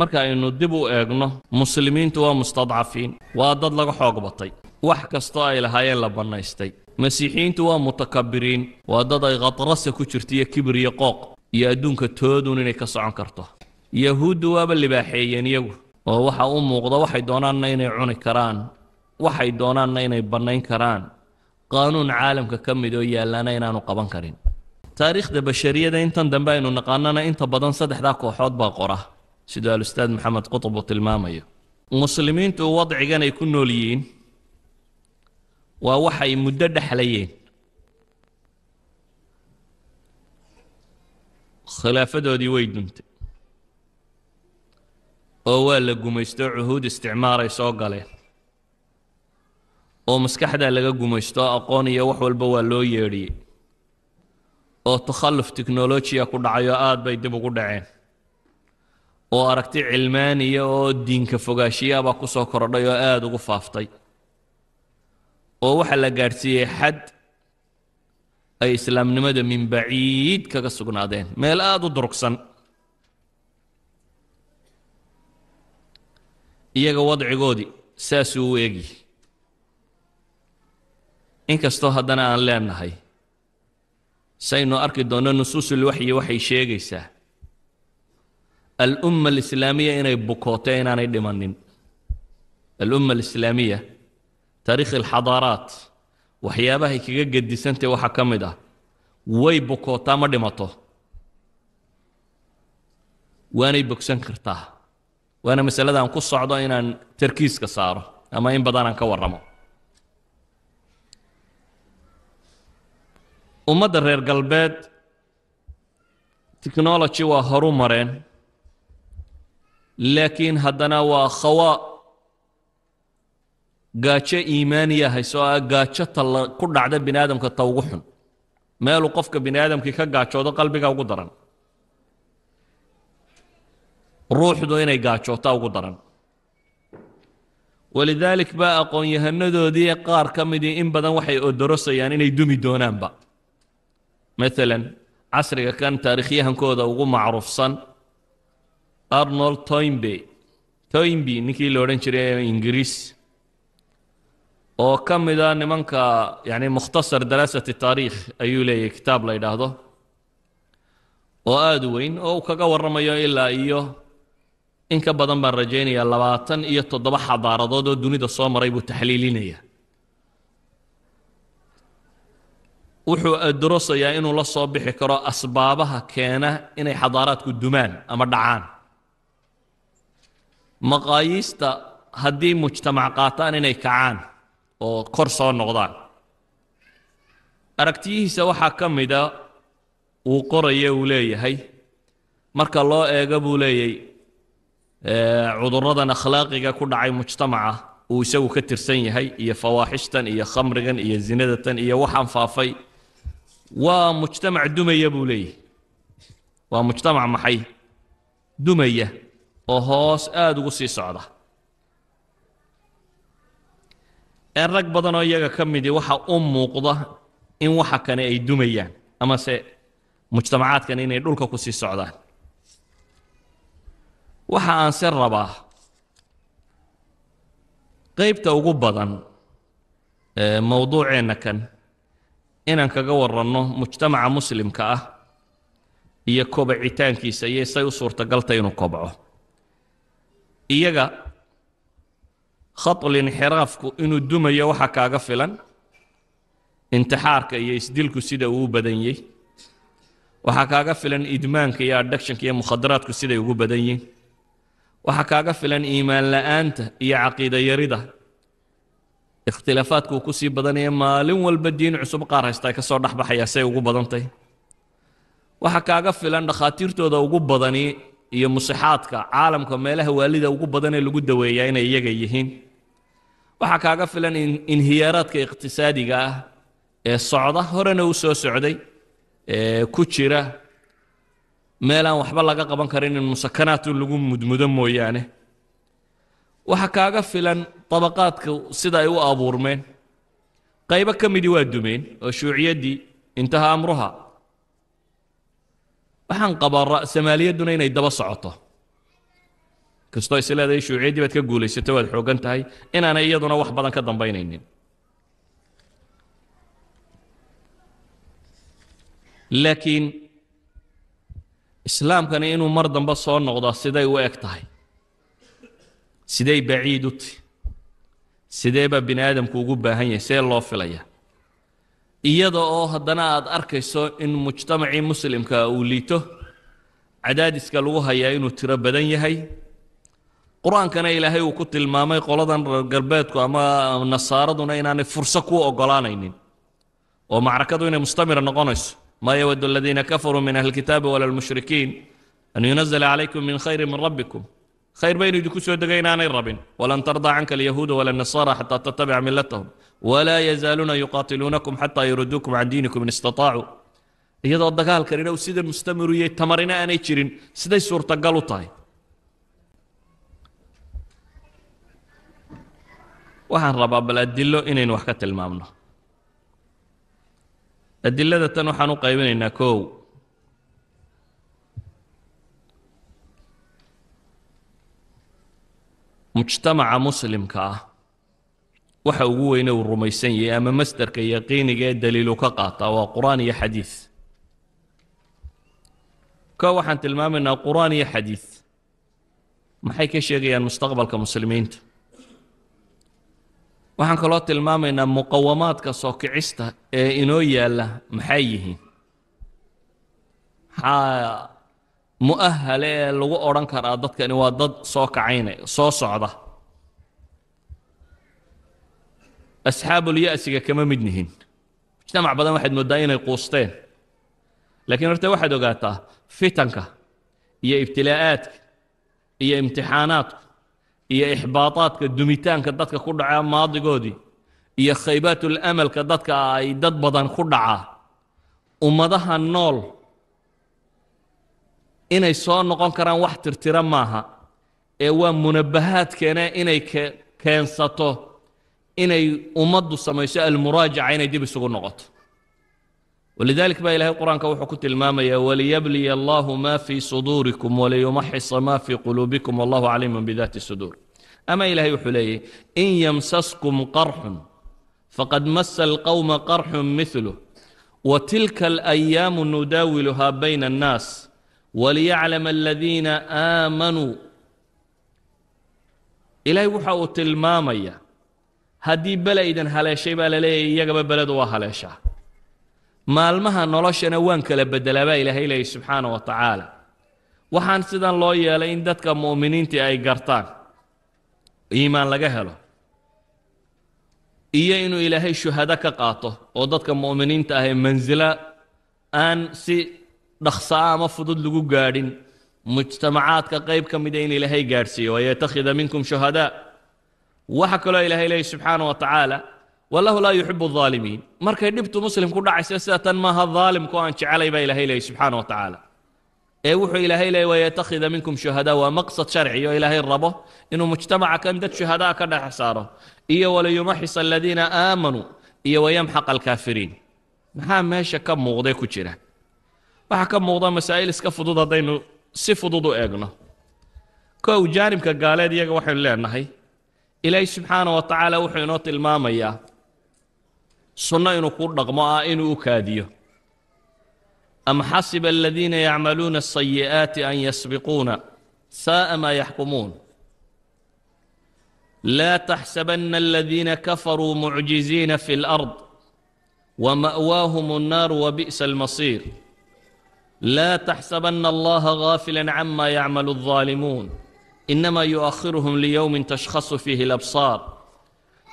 marka aynu dib u eegno muslimiintu waa mustadcafiin waa dad laga xoog batay wax kastoo ay lahaayeen la bannaystay masiixiyiintu waa mutakabbiriin waa dad ay khadrasa ku jirta iyo kibir iyo qooq iyo adduunka toodun inay ka socon karto yahuuddu waaba libaaxeeyeen iyagu oo waxa u muuqda waxay doonaanna inay cuni karaan waxay doonaanna inay bannayn karaan qaanuun caalamka ka mid oo yaallaana inaanu qaban karin taariikhda bashariyada intan dambe aynu naqaanana inta badan saddexdaa kooxood baa qora siduu alustaad maxamed qutub uu tilmaamayo muslimiintu wadcigan ay ku nool yihiin waa waxay muddo dhexlayeen khilaafadoodii way duntay oo waa la gumaysto cuhuud isticmaaray soo galeen oo maskaxdaa laga gumaysto aqoon iyo wax walba waa loo yeedhiyey oo takhalluf tiknolojiya ku dhacay oo aada bay dib ugu dhaceen oo aragti cilmaaniya oo diinka fogaashiyaabaa ku soo korodhay oo aada ugu faaftay oo waxaa la gaadhsiiyey xad ay islaamnimada min baciid kaga sugnaadeen meel aada u durugsan iyaga wadcigoodii saasuu u eegyi inkastoo haddana aan leenahay saynu arki doonno nusuusulwaxyi waxay sheegaysaa alumma alislaamiya inay bukooto inaanay dhimanin alumma alislaamiya taariikh alxadaaraat waxyaabahay kaga gedisantay waxaa ka mid ah way bukootaa ma dhimato waanay bogsan kartaa waana masaladaan ku socdo inaan tarkiiska saaro ama in badan aan ka warramo ummadda reer galbeed technology waa horu mareen laakiin haddana waa khawa gaajo iimaaniya hayso ah gaajo talla ku dhacda bini aadamka ta ugu xun meeluu qofka bini aadamkii ka gaajoodo qalbiga ugu daran ruuxdu inay gaajoota ugu daran walidaalik baa aqoon-yahanadoodii qaar ka midii in badan waxay odorosayaan inay dumi doonaanba maalan casriga kan taarikhyahankooda ugu macruufsan arnold toynbey toynbey ninkii la odhan jiray ee ingiriis oo ka mid a ah nimanka yacni mukhtasar daraasati taariikh ayuu leeyahy kitaab la yidhaahdo oo aada u weyn oo uu kaga warramayo ilaa iyo in ka badan baan rajaynayaa labaatan iyo toddoba xadaaradood oo dunida soo maray buu taxliilinayaa wuxuu adurosayaa inuu la soo bixi karo asbaabaha keena inay xadaaraadku dumaan ama dhacaan maqaayiista haddii mujtamac qaataan inay kacaan oo kor soo noqdaan aragtiyihiisa waxaa ka mida uu qoraya uu leeyahay marka loo eego buu leeyay cuduradan akhlaaqiga ku dhacay mujtamaca uu isagu ka tirsan yahay iyo fawaaxishtan iyo khamrigan iyo zinadatan iyo waxaan faafay waa mujtamac dumaya buu leeyahay waa mujtamac maxay dumaya oo hoos aada ugu sii socda ee rag badanoo iyaga ka midi ah waxa u muuqda in waxa kane ay dumayaan amase mujtamacaadkan inay dhulka ku sii socdaan waxa aan se rabaa qaybta ugu badan mawduuceenna kan inaan kaga waranno mujtamaca muslimka ah iyo kobacitaankiisa iyo say u suurtagaltay inuu kobco iyaga inxiraafku inuu dumayo waxaa kaaga filan intixaarka iyo isdilku sida uu badanyey waxaa kaaga filan idmaanka iyo adhagshanka iyo mukhadaraadku siday ugu badan yihiin waxaa kaaga filan iimaan la'aanta iyo caqiida yarida ikhtilaafaadku ku sii badanaya maalin walba diin cusub qaar haysta ka soo dhex baxayaa say ugu badan tahay waxaa kaaga filan dhakhaatiirtooda ugu badani iyo musixaadka caalamka meelaha waalida ugu badanee lagu daweeyaa inay iyaga yihiin waxaa kaaga filan inhiyaaraadka iqtisaadiga ah ee socda horena u soo socday ee ku jira meelaan waxba laga qaban karin in musakanaatu lagu mudmudo mooyaane waxa kaaga filan dabaqaadku sida ay u abuurmeen qaybo ka midii waa dumeen oo shuuciyaddii intaha amruha waxaan qabaa somaaliyadduna inay daba socoto kastoo is leedahay shuuciyadii baad ka guulaysato waad xoogan tahay inaanay iyaduna wax badan ka dambaynaynin laakiin islaamkani inuu mar dambe soo noqdo siday u eg tahay siday baciid u ti baa bini aadamku ugu baahan yahay see loo filaya iyada oo haddana aad arkayso in mujtamacii muslimka uu liito cadaadiska lagu hayaa inuu tiro badan yahay qur-aankana ilaahay uu ku tilmaamay qoladan reer galbeedku ama nasaaraduna inaanay furso ku ogolaanaynin oo macrakadu inay mustamira noqonayso maa yawadu aladiina kafaruu min ahli kitaabi wala lmushrikiin an yunazla calaykum min khayri min rabbikum khayr baynu idinku soo degay inaanay rabin walan tardaa canka alyahuuda wala nasaara xataa tatabica milatahum walaa yazaaluuna yuqaatiluunakum xataa yuruduukum can diinikum in istaطaacuu iyadoo dagaalkan inhow sida mustamiru iyo tamarina aanay jirin siday suurtagal u tahay waxaan rabaa bal adilo inaynu wax ka tilmaamno adilada tan waxaan u qaybinaynaa kow mujtamaca muslimka ah waxa ugu weyne uu rumaysan yahay ama masderka yaqiiniga ee daliilu ka qaataa waa qur-aan iyo xadiid ka waxaan tilmaamaynaa qur-aan iyo xadiid maxay ka sheegayaan mustaqbalka muslimiinta waxaan kaloo tilmaamaynaa muqawamaadka soo kicista ee inoo yaalla maxay yihiin maxaa mu'ahale ee lagu odhan karaa dadkani waa dad soo kacayna soo socda asxaabulya'siga kama mid nihin mujtamac badan waxaad moodaa inay quusteen laakiin horta waxaad ogaataa fitanka iyo ibtilaa'aadka iyo imtixaanaadku iyo ixbaataadka dumitaanka dadka ku dhacaa maadigoodii iyo khaybatul amalka dadka ay dad badan ku dhacaa ummadaha nool inay soo noqon karaan wax tirtira maaha ee waa munabahaadkeena inay keensato inay ummaddu samayso almuraajaca inay dib isugu noqoto walidalik baa ilahay qur-aanka wuxuu ku tilmaamayaa waliyabliya allaahu maa fii suduurikum waliyumaxisa maa fii quluubikum wallahu caliimun bidaati suduur ama ilaahay wuxuu leeyahy in yamsaskum qarxun faqad masa alqowma qarxun miluh wa tilka alayaamu nudaawiluhaa bayna annaas waliyaclama aladiina aamanuu ilaahay waxa uu tilmaamayaa haddii belaydan haleeshay baa la leeyahay iyagaba beledu waa haleeshaa maalmaha noloshana waan kala beddelaa baa ilaahay leeyay subxaana wa tacaala waxaan sidan loo yeelay in dadka mu'miniintii ay gartaan iimaan laga helo iyo inuu ilaahay shuhada ka qaato oo dadka mu'miniinta ah ee mansilo aan si dhaksaa ah ama fudud lagu gaadhin mujtamacaadka qayb ka mida ah in ilaahay gaadhsiiyo wayatakhida minkum shuhadaa waxa kaloo ilaahay leeyay subxaana wa tacaala wallahu laa yuxibu aalimiin markay dhibtu muslim ku dhacaysa sidatan tan maaha daalimkoo aan jecelay baa ilahay leeyay subxaana wa tacaala ee wuxuu ilaahay leeyay wayattakhida minkum shuhadaa waa maqsad sharci oo ilaahay rabo inuu mujtamaca kan dad ah shuhadaa ka dhex saaro iyo waliyumaxis aladiina aamanuu iyo wayamxaq alkaafiriin maxaa meesha ka muuqday ku jira waxaa ka muuqda masaa'il iska fudud haddaynu si fudud u eegno kow jaanibka gaaleed iyaga waxaynu leenahay ilaahay subxaana wa tacaala wuxuu inoo tilmaamayaa sunno inuu ku dhaqmo ah inuu u kaadiyo am xasiba aladiina yacmaluuna asayi'aati an yasbiquuna saa'a maa yaxkumuun laa taxsabanna aladiina kafaruu mucjiziina fi alard wama'waahum الnaar wabi'sa almasiir laa taxsabanna allaha gaafila cama yacmalu الظaalimuun إنما يؤخرهم ليوم تشخص فيه الأبصار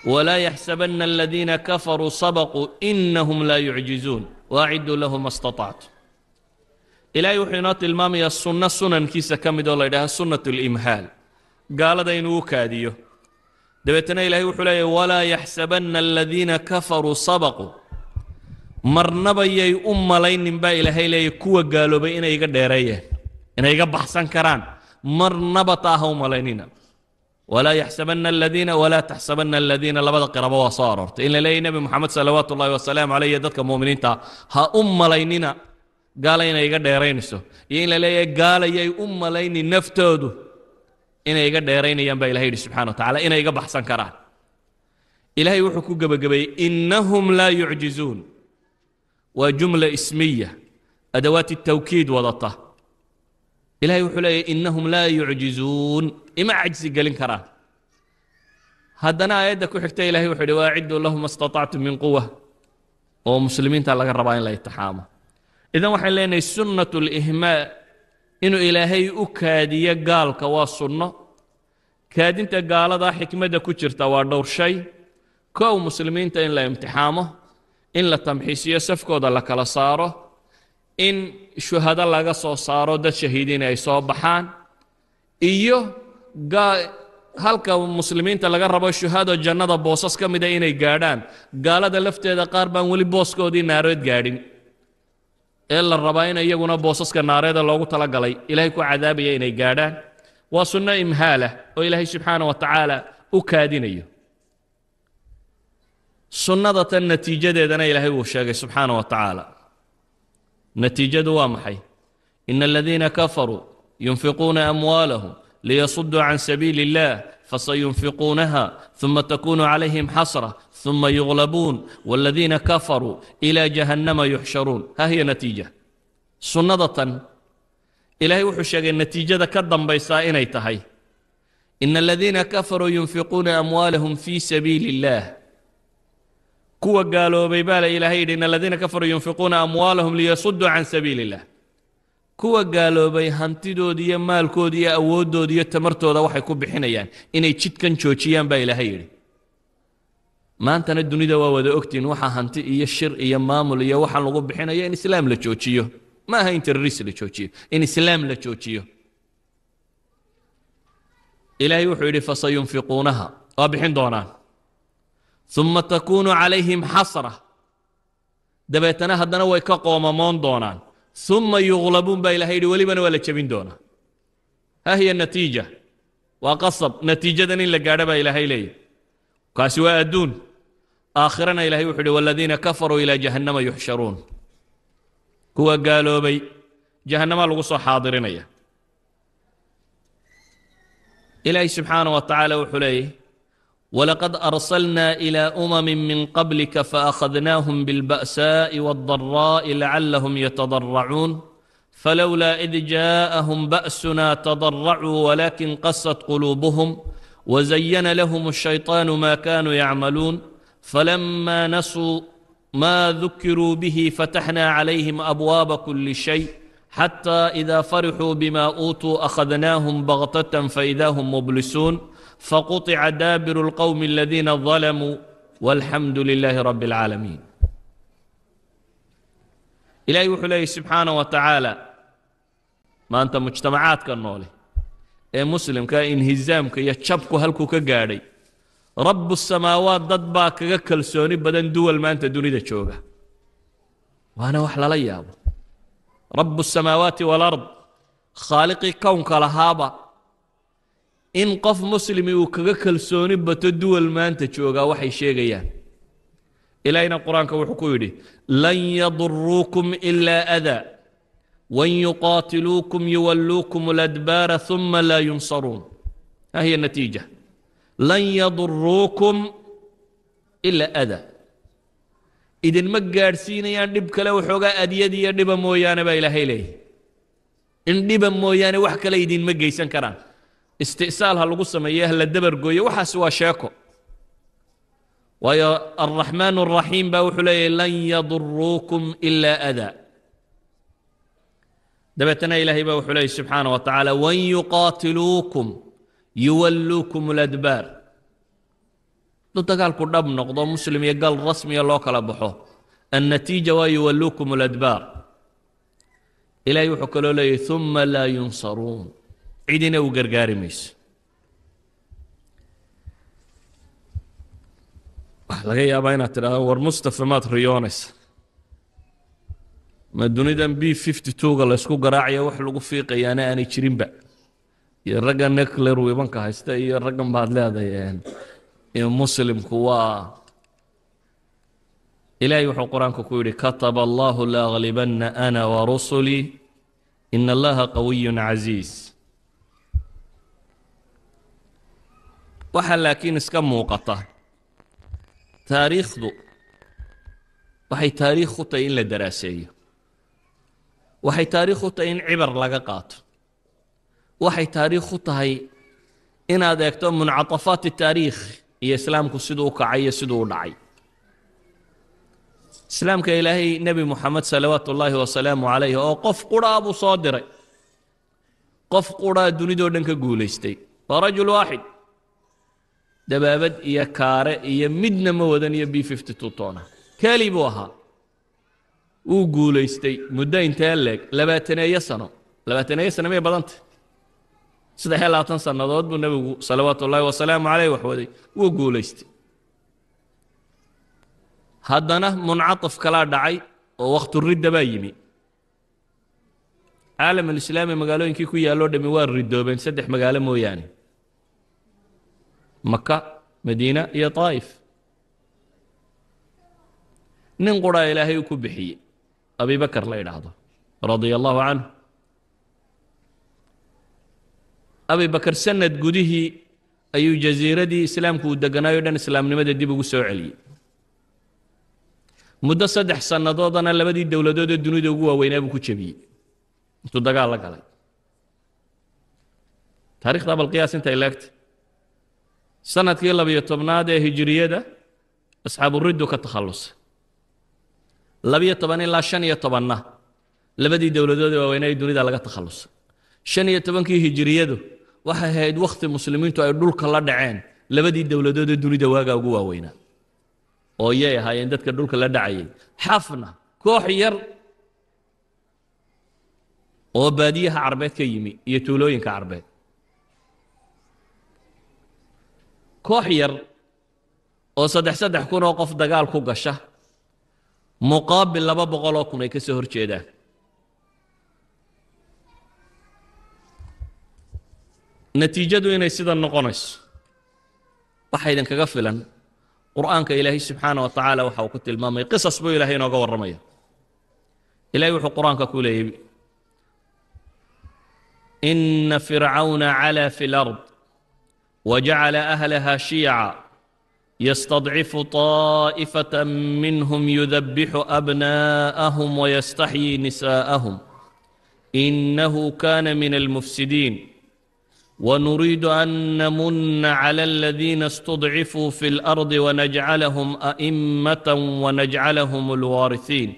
ولا يحسبن الذين كفروا sabqوا إنهم lا يعجiزuun وأعiduu lahu ma اstaطactu ilaahay wuxuu inoo tilmaamayaa sunno sunankiisa ka mid oo la ydhaha sunaة اlimhaal gaalada inuu kaadiyo dabeetana ilaahay wuxuu leeya walaa yaxsabana aladiina kafaruu sabaquu marnaba yay u malaynin baa ilaahay leeyay kuwa gaaloobay inay iga dheereeyeen inay iga baxsan karaan مرنبطا هم لينينا ولا يحسبن الذين ولا تحسبن الذين لا بد قرب وصار إن لينا محمد صلوات الله وسلام عليه ذلك المؤمنين تا ها أم لينينا قال إن يقدر ديرين سو إن لي قال يا أم ليني نفتودو إن يقدر ديرين يم بإلهي سبحانه وتعالى إن يقدر بحسن كران إلهي وحكو قبل قبل إنهم لا يعجزون وجملة اسمية أدوات التوكيد وضطه ilahay wuxuu leeyahy innahum laa yucjizuun ima cajsi gelin karaan haddana aayadda ku xigta ilahay wuxuu yidhi waacidduu ma istatactum min quwa oo muslimiinta laga rabaa in la itixaamo idan waxaan leenahay sunnat lihmaa inuu ilaahay u kaadiyo gaalka waa sunno kaadinta gaalada xikmadda ku jirta waa dhowr shay kow muslimiinta in la imtixaamo in la tamxiisiyo safkooda la kala saaro in shuhado laga soo saaro dad shahiidiin ay soo baxaan iyo halka muslimiinta laga rabo shuhado jannada boosas ka mida inay gaadhaan gaalada lafteeda qaar baan weli booskoodii naareed gaadhin ee la rabaa in iyaguna boosaska naareeda loogu tala galay ilaahay ku cadaabaya inay gaadhaan waa sunno imhaalah oo ilaahay subxaana wa tacaala u kaadinayo sunnada tan natiijadeedana ilaahay uu sheegay subxaana wa tacaala natiijadu waa maxay ina aladiina kafaruu yunfiquuna amwaalahum liyasuduu can sabiili اllah fasayunfiquunaha uma takunu calayhim xasra uma yuqlabuun wاladiina kafaruu ilaa jahannama yuxsharuun ha hiya natiija sunnadatan ilaahay wuxuu sheegay natiijada ka dambaysaa inay tahay ina aladiina kafaruu yunfiquuna amwaalahum fii sabiili اllah kuwa gaaloobay baa la ilaahay yidhi in aladiina kafaruu yunfiquuna amwaalahum liyasuduu can sabiili illah kuwa gaaloobay hantidoodi iyo maalkoodi iyo awooddoodi iyo tamartooda waxay ku bixinayaan inay jidkan joojiyaan baa ilaahay yidhi maantana dunida waa wada ogtiin waxaa hanti iyo shir iyo maamul iyo waxaan lagu bixinaya in islaam la joojiyo ma in terroriis la joojiyo in islaam la joojiyo ilaahay wuxuu yidhi fasayunfiquunaha waa bixin doonaan ثم تكون عليهم حصرة دبيتنا هدنا ويكا قوما مون دونان ثم يغلبون بين لهيد ولبن ولا تشبين دونا ها هي النتيجة وقصب نتيجة دنين لقاربا إلى هاي كاسواء الدون آخرنا إلى هاي وحدي والذين كفروا إلى جهنم يحشرون هو قالوا بي جهنم الغصة حاضرين إلهي سبحانه وتعالى وحليه ولقد أرسلنا إلى أمم من قبلك فأخذناهم بالبأساء والضراء لعلهم يتضرعون فلولا إذ جاءهم بأسنا تضرعوا ولكن قست قلوبهم وزين لهم الشيطان ما كانوا يعملون فلما نسوا ما ذكروا به فتحنا عليهم أبواب كل شيء حتى إذا فرحوا بما أوتوا أخذناهم بغتة فإذا هم مبلسون faqطca daabir اlqowmi اladiina ظalamuu walxamdu lilaahi rabi اlcaalamiin ilaahay wuxuu leeyay subxaana wa tacaala maanta mujtamacaadka noole ee muslimka inhizaamka iyo jabku halkuu ka gaadhay rabu samaawaat dad baa kaga kalsooni badan duwal maanta dunida jooga waana wax lala yaabo rabu samaawaati waalard khaaliqii kownka lahaaba in qof muslimi uu kaga kalsooni bato duwal maanta joogaa waxay sheegayaan ilaahayna qur-aanka wuxuu ku yidhi lan yaduruukum ilaa adaa wan yuqaatiluukum yuwalluukum aladbaara uma laa yunsaruun ha hiya natiija lan yaduruukum ilaa adaa idinma gaadhsiinayaan dhib kale waxoogaa adyad iyo dhiba mooyaane baa ilaahay leeyahy in dhiba mooyaane wax kale idinma geysan karaan استئسال هل قسم إياه لدبر قوي وحس وشاكو ويا الرحمن الرحيم بوحلي لن يضروكم إلا أذى دبتنا إلهي بوحلي سبحانه وتعالى وإن يقاتلوكم يولوكم الأدبار ضد قال كرب نقض مسلم يقال رسمي الله كلا النتيجة ويولوكم الأدبار إلى يحكلوا لي ثم لا ينصرون cidina u gargaari mayso waxaa laga yaabaa inaad tidhaahdo war mustafa maad riyoonaysa ma dunidan b fifty twoga laysku garaacaya wax lagu fiiqayaana aanay jirinba iyo ragga necler wibanka haysta iyo raggan baad leedahay muslimku waa ilaahay wuxuu qur-aanka ku yidhi kataba allahu laaglibanna ana warusulii ina allaha qawiyu casiis waxaa laakiin iska muuqata taariikhdu waxay taariikh u tahay in la daraaseeyo waxay taariikh u tahay in cibar laga qaato waxay taariikh u tahay inaad eegto muncatafaat taariikh iyo islaamku siduu u kacay iyo siduu u dhacay islaamka ilaahay nebi muxamed salawaatu ullaahi wasalaamu calayh oo qof qudhaa buu soo diray qof quraa dunidoo dhan ka guulaystay waa rajul waaxid dabaabad iyo kaare iyo midna ma wadaniyo b tona keelii buu ahaa wuu guulaystay muddo intee leeg labaataneeyo sano labaataneeyo sano may badanta saddex iyo labaatan sannadood buu nebigu salawaatu ullaahi wasalaamu caleyh wax waday wuu guulaystay haddana muncaaf kalaa dhacay oo wakhturidda baa yimi caalam alislaami magaalooyinkii ku yaalloo dhammi waa ridoobeen saddex magaalo mooyaane maka madiina iyo طaa'if nin quraa ilaahay u ku bixiyey abibakar la yidhaahdo radia allahu canhu abibakar sanad gudihii ayuu jasiiradii islaamku uu deganaayo dhan islaamnimada dib ugu soo celiyey muddo saddex sannadoodana labadii dowladoodee dunida ugu waaweynaa buu ku jebiyey intuu dagaal la galay taarikhda abalqiyaas inta leegtay sanadkii labiyo tobnaad ee hijiriyada asxaaburiddu ka takhallusay labiyo toban ilaa shan iyo tobanna labadii dowladood ee waaweynaa ee dunida laga takhallusay shan iyo tobankii hijiriyadu waxay ahayd wakhti muslimiintu ay dhulka la dhaceen labadii dowladood ee dunida waagaa ugu waaweynaa oo yay ahaayeen dadka dhulka la dhacayay xafna koox yar oo baadiyaha carbeed ka yimi iyo tuulooyinka carbeed koox yar oo saddex saddex kun oo qof dagaal ku gasha muqaabil laba boqoloo kun ay ka soo hor jeedaan natiijadu inay sidan noqonayso waxaa idinkaga filan qur'aanka ilaahay subxaana wa tacaala waxa uu ku tilmaamaya qisas buu ilaahay inooga warramaya ilaahay wuxuu qur-aanka ku leeyay ina fircawna calaa fi lard وجعل أهلها شيعا يستضعف طائفة منهم يذبح أبناءهم ويستحيي نساءهم إنه كان من المفسدين ونريد أن نمن على الذين استضعفوا في الأرض ونجعلهم أئمة ونجعلهم الوارثين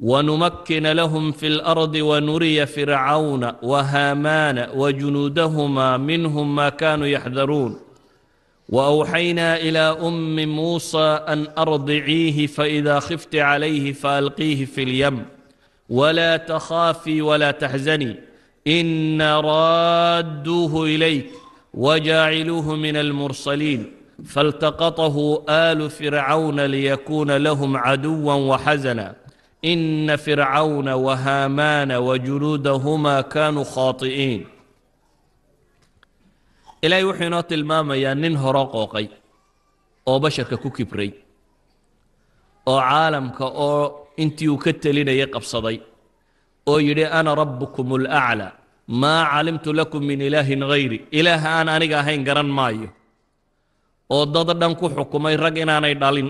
ونمكن لهم في الارض ونري فرعون وهامان وجنودهما منهم ما كانوا يحذرون واوحينا الى ام موسى ان ارضعيه فاذا خفت عليه فالقيه في اليم ولا تخافي ولا تحزني إن رادوه اليك وجاعلوه من المرسلين فالتقطه ال فرعون ليكون لهم عدوا وحزنا ina fircawna wa haamaana kaanuu khaati'iin ilaahay wuxuu inoo tilmaamayaa nin horo qooqay oo basharka ku kibray oo caalamka oo intii uu ka telinayay qabsaday oo yidhi ana rabbukum alaclaa maa calimtu lakum min ilaahin hayri ilaah aan aniga ahayn garan maayo oo dad dhan ku xukumay rag inaanay dhalin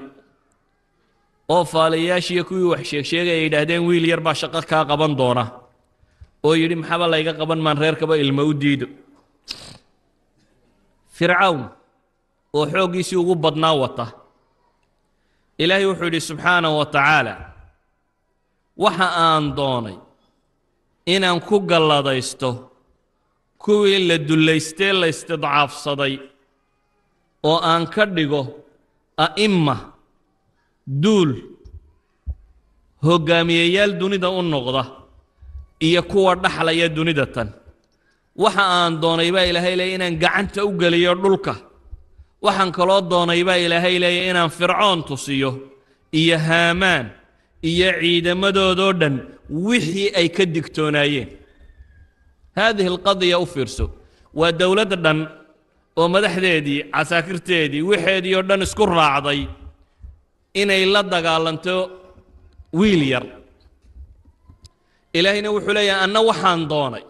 oo faalayaashiiyo kuwii wax sheegsheegay ay yidhaahdeen wiil yar baa shaqo kaa qaban doona oo yidhi maxaaba layga qaban maan reerkaba ilmo u diido fircawn oo xooggiisii ugu badnaa wata ilaahay wuxuu yidhi subxaanahu wa tacaala waxa aan doonay inaan ku galladaysto kuwii la dullaystee la istidcaafsaday oo aan ka dhigo a'imma duul hoggaamiyeyaal dunida u noqda iyo kuwa dhaxlaya dunida tan waxa aan doonay baa ilaahay leeyay inaan gacanta u geliyo dhulka waxaan kaloo doonay baa ilaahay leeyay inaan fircoon tusiyo iyo haamaan iyo ciidamadoodoo dhan wixii ay ka digtoonaayeen haadihi alqadiya u fiirso waa dowlad dhan oo madaxdeedii casaakirteedii wixeedii oo dhan isku raacday inay la dagaalanto wiil yar ilaahayna wuxuu leeyahay anna waxaan doonay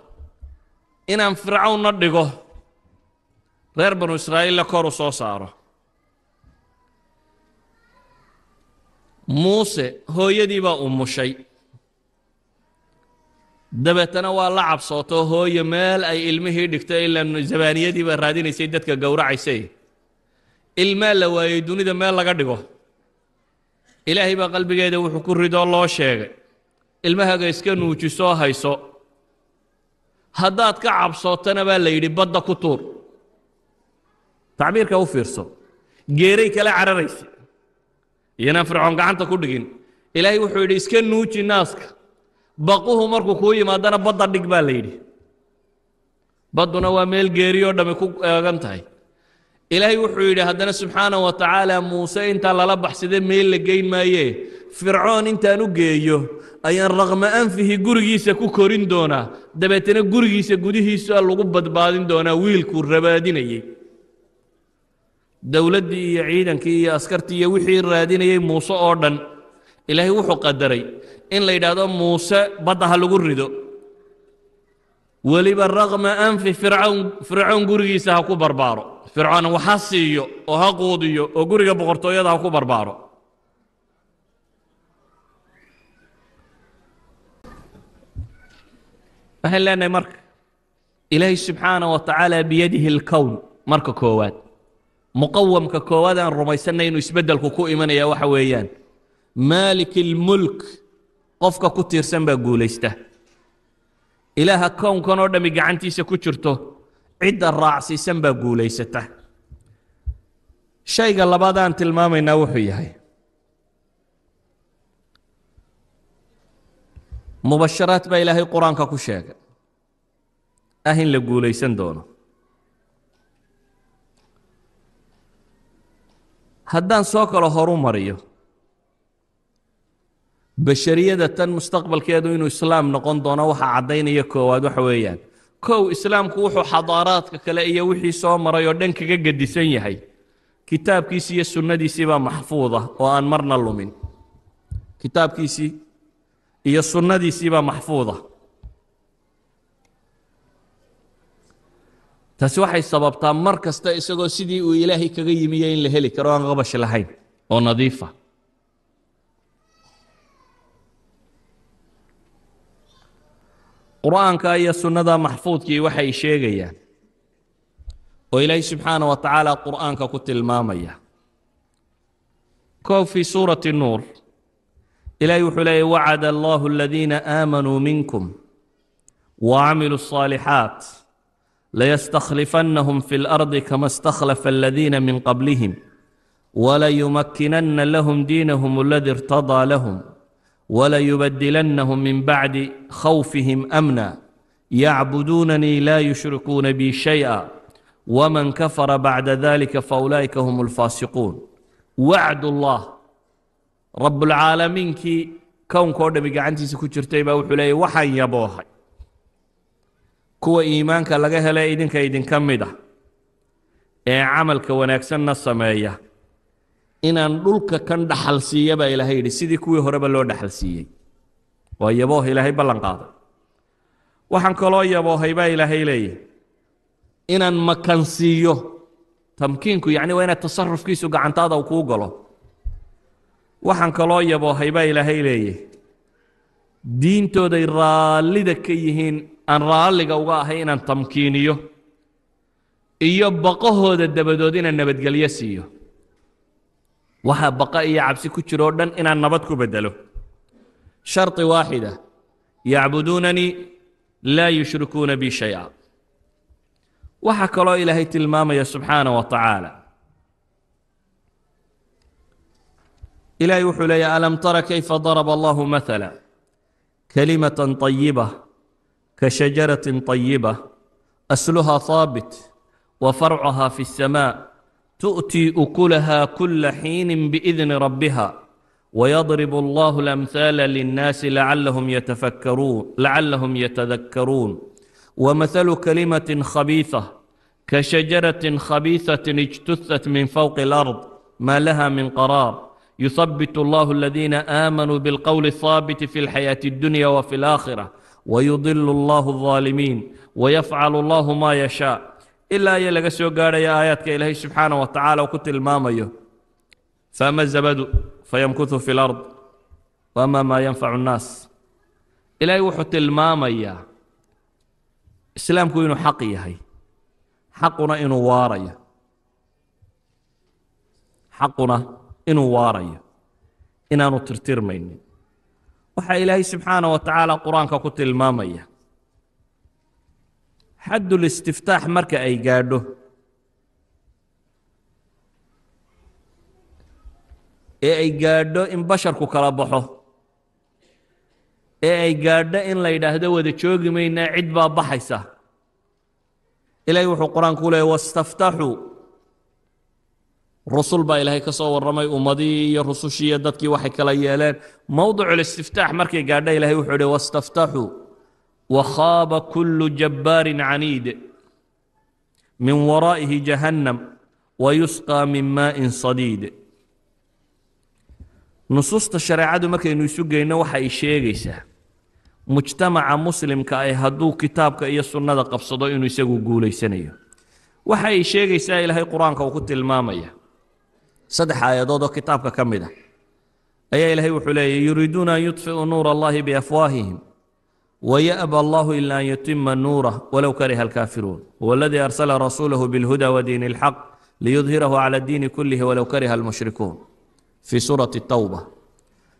inaan fircawnna dhigo reer banu israa'iilla u soo saaro muuse hooyadii baa umushay dabeetana waa la cabsooto hooyo meel ay ilmihii dhigto ilaan zabaaniyadii baa raadinaysay dadka gowracaysay ilmaa la waayey dunida meel laga dhigo ilaahay baa qalbigeeda wuxuu ku ridoo loo sheegay ilmahaga iska nuujisoo hayso haddaad ka cabsootana baa la yidhi badda ku tuur tacbiirka u fiirso geeray kala cararaysa iyanaan fircoon gacanta ku dhigin ilaahay wuxuu yidhi iska nuuji naaska baquhu markuu kuu yimaadana badda dhig baa la yidhi badduna waa meel geeriyoo dhamme ku eegan tahay ilaahay wuxuu yidhi haddana subxaana wa tacaala muuse intaa lala baxsade meel la geyn maayee fircoon intaan u geeyo ayaan raqma anfihi gurigiisa ku korin doonaa dabeetana gurigiisa gudihiisa lagu badbaadin doonaa wiilkuu rabaadinayey dowladdii iyo ciidankii iyo askartii iyo wixii raadinayey muuse oo dhan ilaahay wuxuu qadaray in la yidhaahdo muuse badda ha lagu rido weliba raqma anfi fircawn fircoon gurigiisa ha ku barbaaro fircoon wax ha siiyo oo ha quudiyo oo guriga boqortooyada ha ku barbaaro waxaan leenahay marka ilaahay subxaana wa tacaala biyadihi alkown marka koowaad muqawamka koowaad aan rumaysannay inuu isbeddelku ku imanaya waxa weeyaan maaliki ilmulk qofka ku tiirsan baa guulaysta ilaaha kownkan oo dhammi gacantiisa ku jirto cidda raacsiisan baa guulaysata shayga labaad aan tilmaamaynaa wuxuu yahay mubasharaad baa ilaahay qur-aanka ku sheegay ah in la guulaysan doono haddaan soo kale horu mariyo bashariyada tan mustaqbalkeedu inuu islaam noqon doono waxaa caddaynaya koowaad waxa weeyaan kow islaamku wuxuu xadaaraadka kale iyo wixii soo maray oo dhan kaga gedisan yahay kitaabkiisii iyo sunnadiisii baa maxfuuda ah oo aan marna lumin kitaabkiisii iyo sunnadiisii baa maxfuuda ah. taasi waxay sababtaa mar kasta isagoo sidii uu ilaahay kaga yimiyo in la heli karo aan qabash lahayn oo nadiifa ah. qur-aanka iyo sunnada maxfuudkii waxay sheegayaan oo ilaahay subxaana wa tacaala qur-aanka ku tilmaamaya kow fii suurati nuur ilaahay wuxuu leeyay wacada allaahu aladiina aamanuu minkum وعملوا الصالحات ليستخلفنهم في الأرض كما استخلف الذين من قبلهم وليمكنن لهم دينهم الذي ارتضى لهم وليبدلنهم من بعد خوفهم امنا يعبدونني لا يشركون بي شيئا ومن كفر بعد ذلك فاولئك هم الفاسقون وعد الله رب العالمين كي كون كودا بقعنتي سكوتشرتي با وحلي وحن يبوها كو إيمانك لغا هلا إدنك كايدن كمدا إيه عملك ونكسن السماية inaan dhulka kan dhaxal siiya baa ilaahay yidhi sidii kuwii horeba loo dhaxal siiyey waa yabooh ilaahay ballan qaaday waxaan kaloo yaboohay baa ilaahay leeyahay inaan makan siiyo tamkiinku yacni waa inaad tasarufkiisu gacantaada kuu galo waxaan kaloo yaboohay baa ilaahay leeyahay diintooday raallida ka yihiin aan raalliga uga ahay inaan tamkiiniyo iyo baqahooda dabadood inaan nabadgelyo siiyo waxaa baqa iyo cabsi ku jiroo dhan inaan nabad ku bedelo sharطi waaxida yacbuduunanii laa yushrikuuna bi shay'a waxaa kaloo ilaahay tilmaamaya subxaana wa tacaala ilaahay wuxuu leeyahy alam tara kayfa daraba allahu maala kalimatan طayiba ka shajaratin طayiba asluhaa haabit wa farcuhaa fi الsamaa تؤتي أكلها كل حين بإذن ربها ويضرب الله الأمثال للناس لعلهم يتفكرون لعلهم يتذكرون ومثل كلمة خبيثة كشجرة خبيثة اجتثت من فوق الأرض ما لها من قرار يثبت الله الذين آمنوا بالقول الثابت في الحياة الدنيا وفي الآخرة ويضل الله الظالمين ويفعل الله ما يشاء ilaa ayaa laga soo gaarhaya aayaadka ilaahay subxaana wa tacaala uu ku tilmaamayo faama zabadu fayamkutu fi lard waama maa yanfacu nnaas ilaahay wuxuu tilmaamayaa islaamku inuu xaq yahay xaquna inuu waarayo xaquna inuu waarayo inaanu tirtirmaynin waxaa ilaahay subxaana wa tacaala qur-aanka ku tilmaamaya xaddulistiftaax marka ay gaadho ee ay gaadho in basharku kala baxo ee ay gaadho in la yidhaahdo wada joogi maynaa cid baa baxaysa ilaahay wuxuu qur-aanku leeyay wastaftaxuu rusul baa ilaahay ka soo warramay ummadihii iyo rusushii iyo dadkii waxay kala yeeleen mowdiculistiftaax markay gaadha ilaahay wuxuu idhi wastaftaxuu وخاaب كل جباaر عنيid من وراaئiه جaهنم ويسقى من mاء صديid نusuusta شhareecadu markaynu isu geyno waxay sheegaysaa mujtamaca muslimka ah hadduu kitaabka iyo sunnada qabsado inuu isagu guulaysanayo waxa ay sheegaysaa ilaahay qur-aanka uu ku tilmaamaya saddex aayadood oo kitaabka ka mid ah ayaa ilaahay wuxuu leeya yuriiduuna an yudfiuu nuur allahi بأfwaahihim ويأبى الله إلا أن يتم نوره ولو كره الكافرون هو الذي أرسل رسوله بالهدى ودين الحق ليظهره على الدين كله ولو كره المشركون في سورة التوبة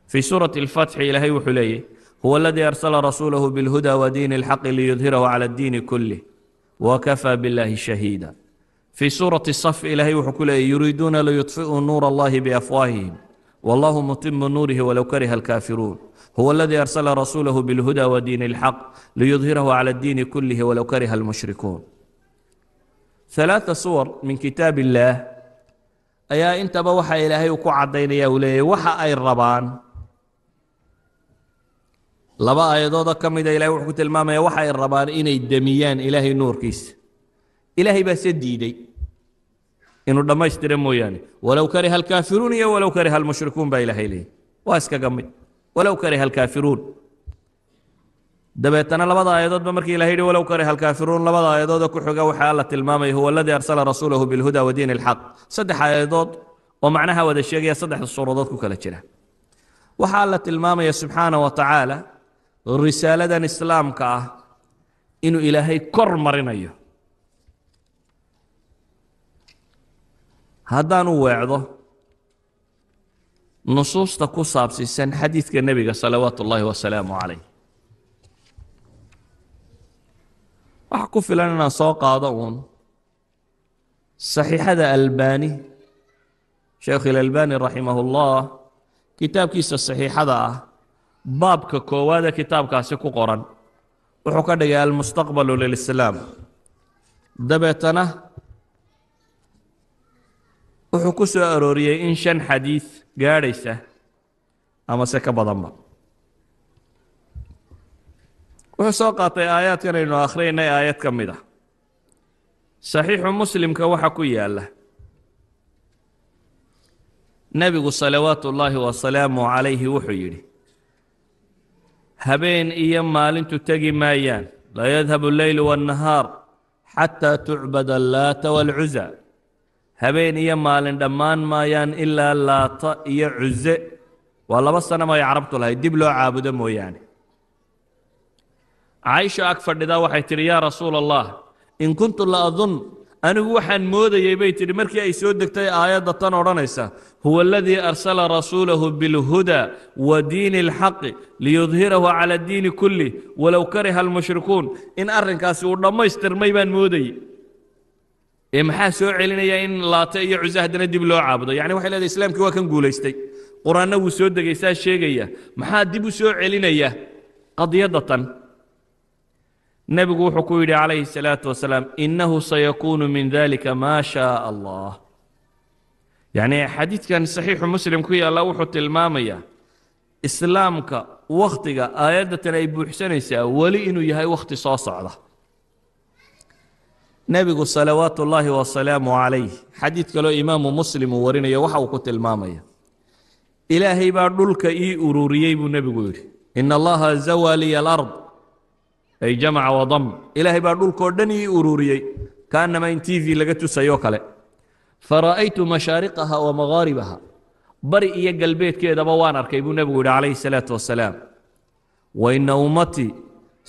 في سورة الفتح إلى هيو حلي هو الذي أرسل رسوله بالهدى ودين الحق ليظهره على الدين كله وكفى بالله شهيدا في سورة الصف هيو وحكوليه يريدون ليطفئوا نور الله بأفواههم والله متم نوره ولو كره الكافرون هو الذي أرسل رسوله بالهدى ودين الحق ليظهره على الدين كله ولو كره المشركون ثلاث صور من كتاب الله ayaa intaba waxa ilaahay uu ku caddaynaya uu leeyahy waxa ay rabaan laba ayadooda ka mida ilahay wuxuu ku tilmaamaya waxa ay rabaan inay demiyaan ilaahay nuurkiisa ilaahay baase diiday inuu dhammaystira mooyaane walow kariha alkaafiruun iyo walow kariha almushrikuun baa ilaahay leeyay waa iskaga mid walow kariha alkaafiruun dabeetana labada aayadoodba markii ilahay yihi walow kariha alkaafiruun labada aayadoodoo ku xoga waxaa alla tilmaamaya huwa aladii arsala rasuulahu bilhuda wa diin ilxaq saddex aayadood oo macnaha wada sheegaya saddexda suuradood ku kala jira waxaa alla tilmaamaya subxaana wa tacaala risaaladan islaamka ah inuu ilaahay kor marinayo haddaan u weecdo nusuusta ku saabsiisan xadiidka nebiga salawaatu ullaahi wasalaamu calayh waxa ku filan inaan soo qaado uun saxiixada albaani sheekh ilalbani raximah ullah kitaabkiisa saxiixada ah baabka koowaad ee kitaabkaasi ku qoran wuxuu ka dhigay almustaqbalu lilislaam dabeetana wuxuu ku soo arooriyey in shan xadiid gaadhaysa amase ka badanba wuxuu soo qaatay aayaadkan aynu akhrinaynay aayad ka mid a ah. saxiixu muslimka waxa ku yaalla nebigu salawaatu ullaahi wasalaamu calayhi wuxuu yidhi habeen iyo maalintu tegi maayaan laa yadhabu alleylu waannahaar xataa tucbad allaata waalcusa habeen iyo maalin dhammaan maayaan ilaa laata iyo cuze waa laba sana maay carabtu lahayd dib loo caabudo mooyaane caaisha ag fadhidaa waxay tidhi yaa rasuula allah in kuntu la adun anigu waxaan moodayay bay tidhi markii ay soo degtay aayadda tan odhanaysa huwa aladii arsala rasuulahu bilhuda wa diini alxaqi liyudhirahu cala diini kulli walow kariha almushrikuun in arrinkaasi uu dhammaystirmay baan moodayey ee maxaa soo celinaya in laate iyo cuse haddana dib loo caabudo yani waxay leedahay islaamkii waa kan guulaystay qur-aanna wuu soo degay saa sheegaya maxaa dib u soo celinaya qadiyadda tan nebigu wuxuu ku yidhi calayhi الsalaaةu wasalaam inahu sayakuunu min dalika ma shaء allah yacni xadiidkan saxiixu muslim ku yaalla wuxuu tilmaamayaa islaamka wakhtiga aayadda tan ay buuxsanaysaa weli inuu yahay wakhti soo socda nebigu salawaat ullaahi wasalaamu calayh xadiid kaloo imaamu muslim uu warinayo waxa uu ku tilmaamaya ilaahay baa dhulka ii ururiyey buu nebigu yidhi in allaha zawaa liya alard ay jamaca wadam ilaahay baa dhulkoo dhan ii ururiyey kaanama in tv laga tusayoo kale fara'aytu mashaariqaha wa magaaribaha bari iyo galbeedkeedaba waan arkay buu nebigu yidhi calayhi salaatu wasalaam wa inna ummatii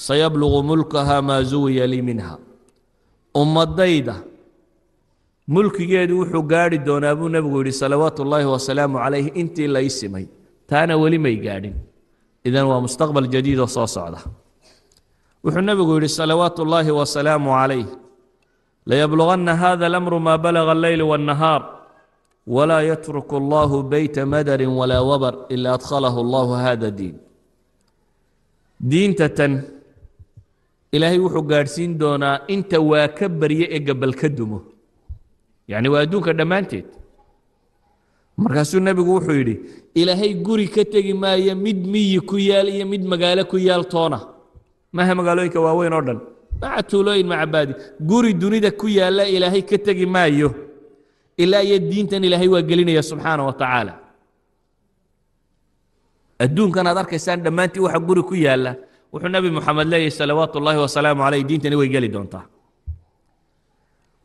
sayablugu mulkaha maa zuwiya lii minha ummadayda mulkigeedu wuxuu gaari doonaa buu nebigu yidhi salawaatu ullaahi wasalaamu calayh intii lay simay taana weli may gaadhin idan waa mustaqbal jadiid oo soo socda wuxuu nebigu yidhi salawaatu ullaahi wasalaamu calayh layabluganna hada alamru maa balaga alleylu waannahaar walaa yatruku allaahu beyta madarin walaa wabar ilaa adkhalahu allahu hada diin diintatan ilaahay wuxuu gaadhsiin doonaa inta waa ka barye ee gabalka dumo yacni waa adduunka dhammaanteed markaasuu nebigu wuxuu yidhi ilaahay guri ka tegi maayo mid miyi ku yaal iyo mid magaalo ku yaal toona maaha magaalooyinka waaweyn oo dhan maca tuulooyin macabaadi guri dunida ku yaalla ilaahay ka tegi maayo ilaa iyo diintan ilaahay waa gelinaya subxaana wa tacaala adduunkan aad arkaysaan dhammaantii waxa guri ku yaalla wuxuu nebi moxamed leeyahy salawaat ullaahi wasalaamu caleyh diintani way geli doontaa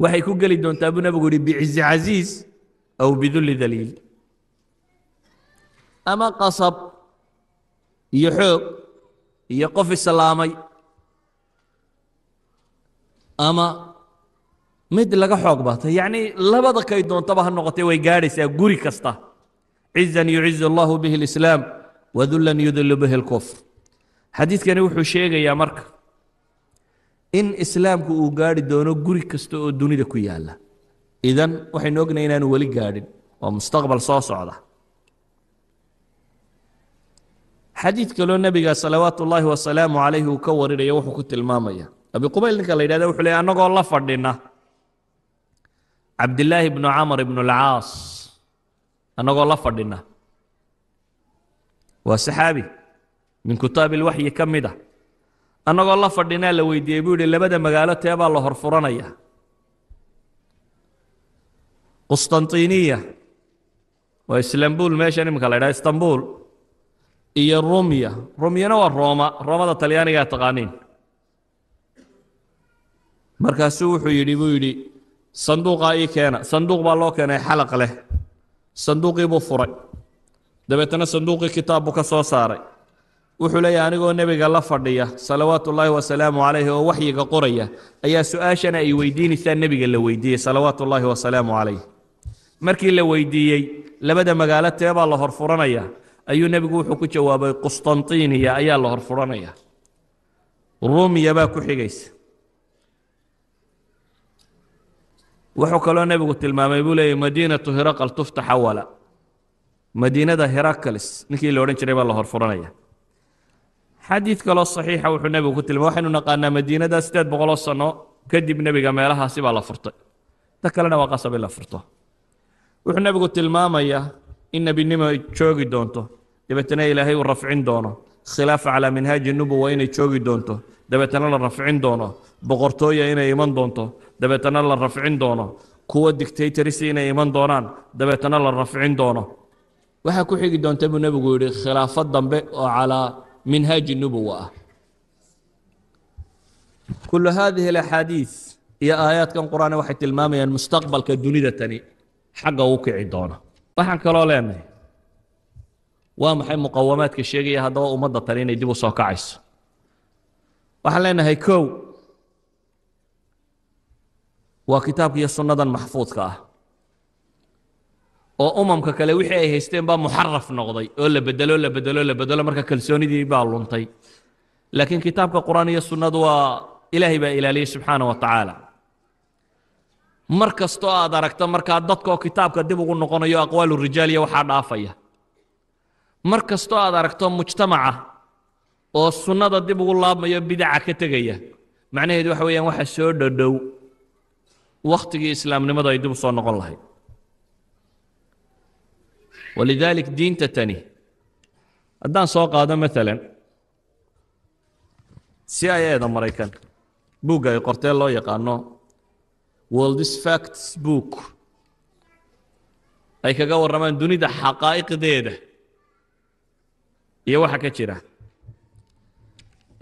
waxay ku geli doontaa buu nebigu yihi bicizi casiiz aw bidulli daliil ama qasab iyo xoog iyo qof islaamay ama mid laga xoog batay yacnii labada kay doontaba ha noqotee way gaadhaysaa guri kasta cizan yuciz allahu bihi اlislaam wadullan yudillu bihi اlkufr xadiidkani wuxuu sheegayaa marka in islaamku uu gaari doono guri kasta oo dunida ku yaala idan waxaynu ognahay inaanu weli gaadhin waa mustaqbal soo socda xadiid kaloo nebiga salawaatu ullaahi wasalaamu calayhi uu ka warinayo wuxuu ku tilmaamaya abiqubayl ninka la yidhahda wuxuu leey annagoo la fadhina cabdillaahi ibnu camar ibnu alcaas annagoo la fadhina waa saxaabi min kutaab ilwaxyi ka mid ah annagoo la fadhinaa la weydiiyey buu yidhi labada magaalo tee baa la horfuranaya qustantiniya waa islambuul meeshan imika la ydhaha istanbuul iyo rumya rumyana waa rooma roomada talyaanigaa taqaaniin markaasuu wuxuu yidhi buu yidhi sanduuqaa ii keena sanduuq baa loo keenay xalaq leh sanduuqii buu furay dabeetana sanduuqii kitaab buu ka soo saaray wuxuu leeyahy anigoo nebiga la fadhiya salawaat ullaahi wasalaamu calayhi oo waxyiga qoraya ayaa su-aashana ay weydiinaysaa nebiga la weydiiyey salawaat ullaahi wasalaamu calayh markii la weydiiyey labada magaalo teebaa la horfuranaya ayuu nebigu wuxuu ku jawaabay qustantiniya ayaa la horfuranaya rumiya baa ku xigaysa wuxuu kaloo nebigu tilmaamay buu leeyay madiinatu hiraqal tuftax awala madiinada herakalis ninkii la odhan jiray baa la horfuranaya xadii kaloo saxiixa wuxuu nebigu ku tilmaay waxaynu naqaanaa madiinadaa siddeed boqoloo sano kadib nebiga meelahaasi baa la furtay da kalena waa qasab in la furto wuxuu nebigu tilmaamayaa in nebinimo ay joogi doonto dabeetana ilaahay uu rafcin doono khilaafa calaa minhaaji nubuwa inay joogi doonto dabeetana la rafcin doono boqortooya inay iman doonto dabeetana la rafcin doono kuwa dictatorisi inay iman doonaan dabeetana la rafcin doono waxaa ku xigi doonta buu nebigu yidhi khilaafo dambe oo calaa minhaaji nubuwa ah kul haadihi اlaxaadiiث iyo aayaadkan qur'aane waxay tilmaamayaan mustaqbalka dunida tani xagga uu kici doona waxaan kaloo leenahay waa maxay muqawamaadka sheegaya haddaba ummadda tani inay dib u soo kacayso waxaan leenahay kow waa kitaabka iyo sunnadan maxfuudka ah oo umamka kale wixii ay haysteen baa muxaraf noqday oo la bedelo la bedelo la bedelo marka kalsoonidii baa luntay laakiin kitaabka qur-aan iyo sunnadu waa ilaahay baa ilaaliyay subxaana wa tacaala mar kastoo aad aragto markaa dadkaoo kitaabka dib ugu noqonayo aqwaalu rijaaliya waxaa dhaafaya mar kastoo aad aragto mujtamaca oo sunnada dib ugu laabmayo bidaca ka tegaya macnaheedu waxa weeyaan waxa soo dhodhow wakhtigii islaamnimadu ay dib u soo noqon lahayd walidalik diinta tani haddaan soo qaado maalan si ayaeda maraykan buugga ay qortee loo yaqaano worldis facts book ay kaga warramaan dunida xaqaa'iqdeeda iyo waxa ka jira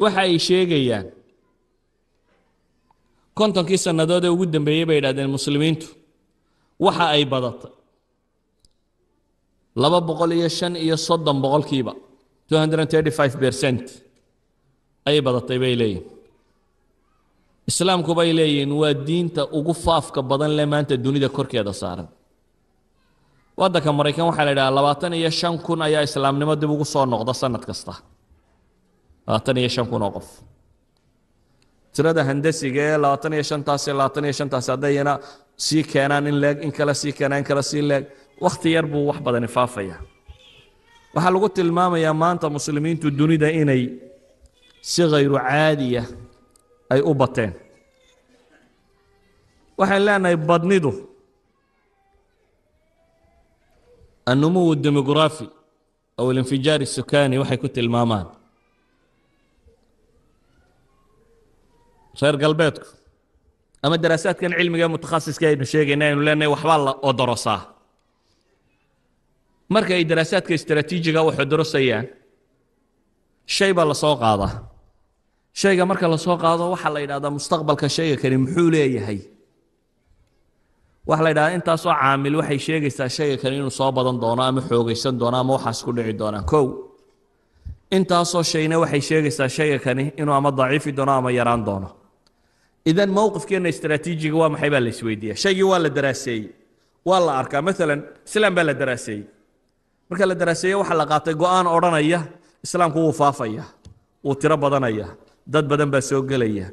waxa ay sheegayaan kontonkii sannadood ee ugu dambeeyey bay yidhahdeen muslimiintu waxa ay badatay laba boqol iyo shan iyo soddon boqolkiiba ay badatay bay leeyihin islaamku bay leeyihiin waa diinta ugu faafka badan le maanta dunida korkeeda saaran waddanka maraykan waxaa la idhaha labaatan iyo shan kun ayaa islaamnimo dib ugu soo noqda sanad kasta labaatan iyo shan kun oo qof tirada handasiga ee labaatan iyo shantaas labaatan iyo shantaas haddayna sii keenaan in leeg in kale sii keenaan in kale sii leeg wakhti yar buu wax badani faafayaa waxaa lagu tilmaamayaa maanta muslimiintu dunida inay si khayru caadiya ay u bateen waxaan leenahay badnidu annumuw demografi aw alinfijaar isukani waxay ku tilmaamaan reer galbeedku ama daraasaadkan cilmiga mutakhasiska aynu sheegayna aynu leenahay waxbaa la odorosaa marka ay daraasaadka istaraatiijiga waxay darasayaan shay baa la soo qaadaa shayga marka la qaado waxaa la yidhahdaa mustaqbalka shayga kani muxuu leeyahay waxaa la yidhahdaa intaasoo caamil waxay sheegaysaa shayga kani inuu soo badan doono ama xoogaysan doono ama waxaas ku dhici doonaa kow intaasoo shayna waxay sheegaysaa shayga kani inuu ama daciifi doono ama yaraan doono idan mowqifkeenna istaraatiijiga waa maxay baa la isweydiiyaa shaygii waa la daraaseeyey waa la arkaa maalan islam baa la daraaseeyey marka la daraaseeye waxaa la qaatay go-aan odhanaya islaamku wuu faafaya wuu tiro badanaya dad badan baa soo gelaya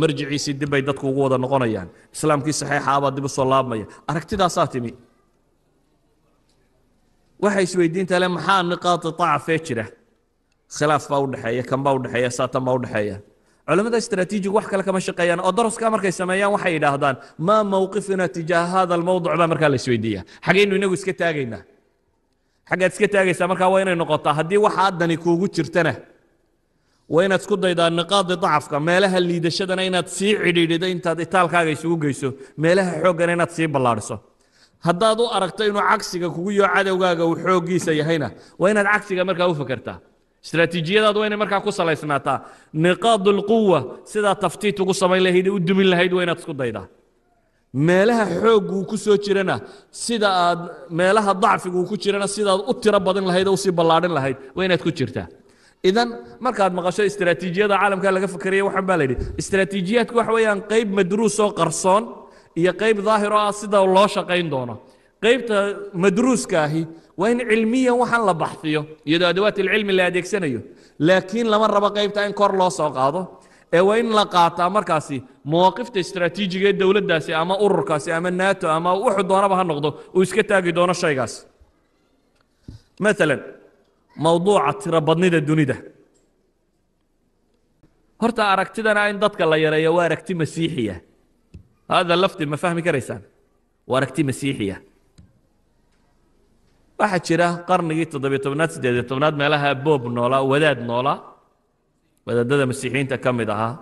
marjiciisii dib bay dadku ugu wada noqonayaan islaamkii saxiixaabaa dib usoo laabmaya aragtidaasaa timi waxay isweydiinta le maxaa niqaadi acafee jira khilaaf baa udhexeeya kan baa udhexeeya saatan baa udhexeeya culamada istraatiijigu wax kale kama shaqeeyaan oo daraskaa markay sameeyaan waxay yidhaahdaan maa mowqifina tijaaha hada almowdic baa markaa la isweydiiya xagaynu inagu iska taagaynaa xaggaad iska taagaysaa markaa waa inay noqotaa haddii waxa haddani kuugu jirtana waa inaad isku daydaa niqaadi dacafka meelaha liidashadana inaad sii cidhiidhido intaad itaalkaaga isugu geyso meelaha xooggana inaad sii ballaadhiso haddaad u aragto inuu cagsiga kugu yoo cadowgaaga uu xooggiisa yahayna waa inaad cagsiga markaa u fakertaa istraatiijiyadaad waa inay markaa ku salaysnaataa niqaad ulquwa sidaa taftiit ugu samayn lahayd u dumin lahayd waa inaad isku daydaa meelaha xooguu ku soo jirana sida aad meelaha dacfiguu ku jirana sidaad u tiro badan lahayd oo usii ballaadhin lahayd waa inaad ku jirtaa idan markaad maqasho istaraatiijiyada caalamka laga fakeraya waxaan baa layidhi istaraatiijiyaadku waxa weeyaan qayb madruus oo qarsoon iyo qayb daahir oo ah sida loo shaqayn doono qaybta madruuska ahi waa in cilmiyan waxaan la baxfiyo iyadoo adawaat ilcilmi la adeegsanayo laakiin lama rabo qaybta in kor loo soo qaado ee waa in la qaataa markaasi mawaaqifta istraatiijiga ee dowladdaasi ama ururkaasi ama nato ama wuxuu doonaba ha noqdo uu iska taagi doono shaygaas maalan mowduuca tirobadnida dunida horta aragtidana in dadka la yareeyo waa aragti masiixiya hada lafti ma fahmi karaysaan waa aragti masiixiya waxaa jira qarnigii toddobiyo tobnaad siddeediyo tobnaad meelaha boob noolaa wadaad noolaa wadaadada masiixiyiinta ka mid ahaa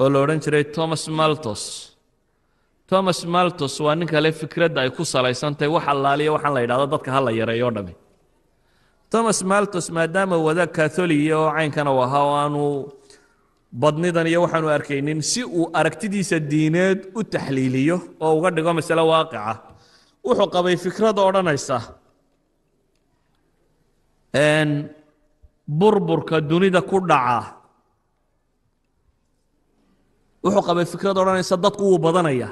oo la odhan jiray thomas maltos thomas maltos waa nin kale fikradda ay ku salaysantahay wax allaaliya waxaan la yidhahdo dadka ha la yareeyo o dhami thomas maltos maadaama wadaag katholiya oo caynkana u ahaa oo aanu badnidan iyo waxaanu arkaynin si uu aragtidiisa diineed u taxliiliyo oo uga dhigo masale waaqica wuxuu qabay fikrada odhanaysa burburka dunida ku dhaca wuxuu qabay fikrad odhanaysa dadku wuu badanaya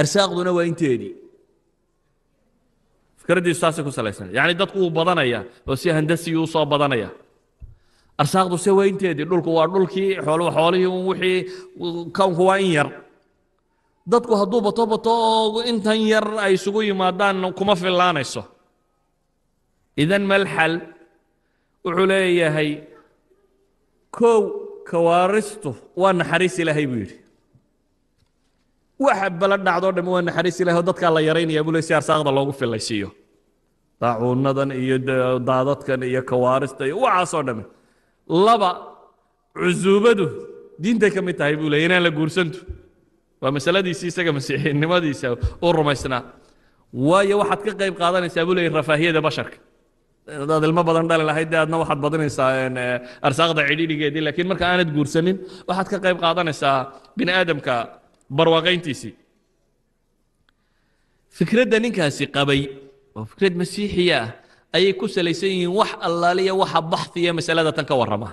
arsaaqduna waa inteedii fikraddiisu taasay ku salaysanay yacni dadku wuu badanaya oo si handasiyuu usoo badanaya arsaaqdu se waa inteedi dhulku waa dhulkii xool xoolihii wixii kownku waa in yar dadku hadduu bato bato oo intan yar ay isugu yimaadaan kuma fillaanayso idan malxal wuxuu leeyahay kow kawaaristu waa naxariis ilaahay buu yidhi waxa bala dhacdoo dhamm waa naxariis ilahay oo dadkaa la yaraynayaa buu le si arsaaqda loogu fillaysiiyo daacuunadan iyo daadadkan iyo kawaarista iyo waxaasoo dhamme laba cusuubadu diintay ka mid tahay buu leey inaan la guursantu waa masaladiisii isaga masiixiinnimadiisa uu rumaysnaa waayo waxaad ka qayb qaadanaysaa buu leey rafaahiyada basharka adaad ilmo badan dhali lahayd de aadna waxaad badinaysaa eh, arsaaqda cidhiidhigeedii lakiin marka aanad guursanin waxaad ka qayb qaadanaysaa bini aadamka barwaaqayntiisii fikradda ninkaasi qabay oo fikrad masiixiya ah ayay ku salaysan yihiin wax allaaliya waxa baxhiya masalada tan ka warrama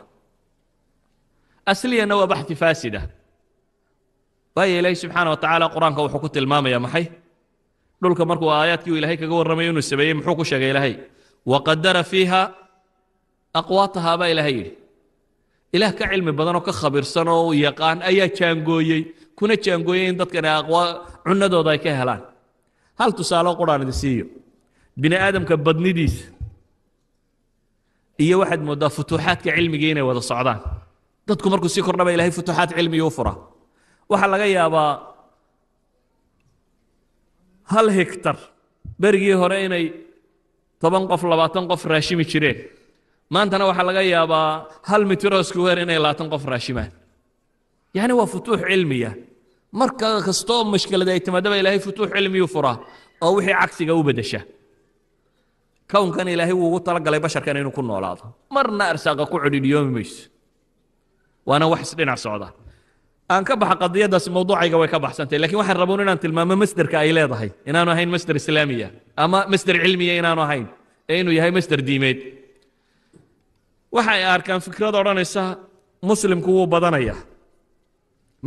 asliyana waa baxi faasida waayo ilaahi subxaana wa qur-aanka wuxuu ku tilmaamaya maxay dhulka markuu aayaadkii uu ilaahay kaga warramayo inuu sameeyey muxuu ku sheegay ilaahay waqadara fiiha aqwaatahaa baa ilaahay yidhi ilaah ka cilmi badanoo ka khabiirsan oo yaqaan ayaa jaangooyey kuna jaangooyey in dadkan cunadooda ay ka helaan hal tusaalo quraan idin siiyo bini aadamka badnidiisa iyo waxaad moodaa futuuxaadka cilmigii inay wada socdaan dadku markuu sii kordhaba ilahay futuuxaad cilmiga u fura waxaa laga yaabaa hal hektar berigii hore inay toban qof labaatan qof raashimi jireen maantana waxaa laga yaabaa hal mitroosku weer inay labaatan qof raashimaan yacni waa futuux cilmiya marka kastoo mashkilada ay timaadaba ilaahay futuux cilmiyu furaa oo wixii cagsiga u beddesha kownkan ilaahay wuu ugu talagalay basharkan inuu ku noolaado marna arsaaqa ku codhidhiyoomi mayso waana wax isdhinac socda aan ka baxa qadiyadaasi mawduucayga way ka baxsantay lakin waxaan raboon inaan tilmaamo masderka ay leedahay inaanu ahayn masder islaamiya ama masder cilmiya inaanu ahayn ee inuu yahay masder diimeed waxay arkaan fikrada odhanaysa muslimku wuu badanayaa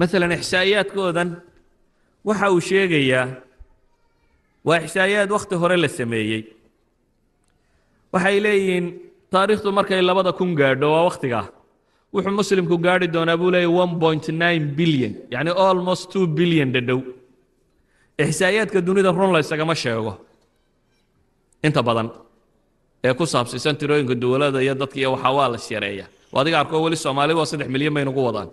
maalan ixsaa'iyaadkoodan waxa uu sheegayaa waa ixsaa'iyaad wakhti hore la sameeyey waxay leeyihiin taariikhdu markay labada kun gaadho waa wakhtigaa wuxuu muslimku gaari doonaa buu leeya bilyan yani almost two bilyan dhadhow ixsaa'iyaadka dunida run laysagama sheego inta badan ee ku saabsiisan tirooyinka dowladda iyo dadka iyo waxaa waa las yareeya adiga arkoo weli soomaali waa saddex milyan bay nagu wadaan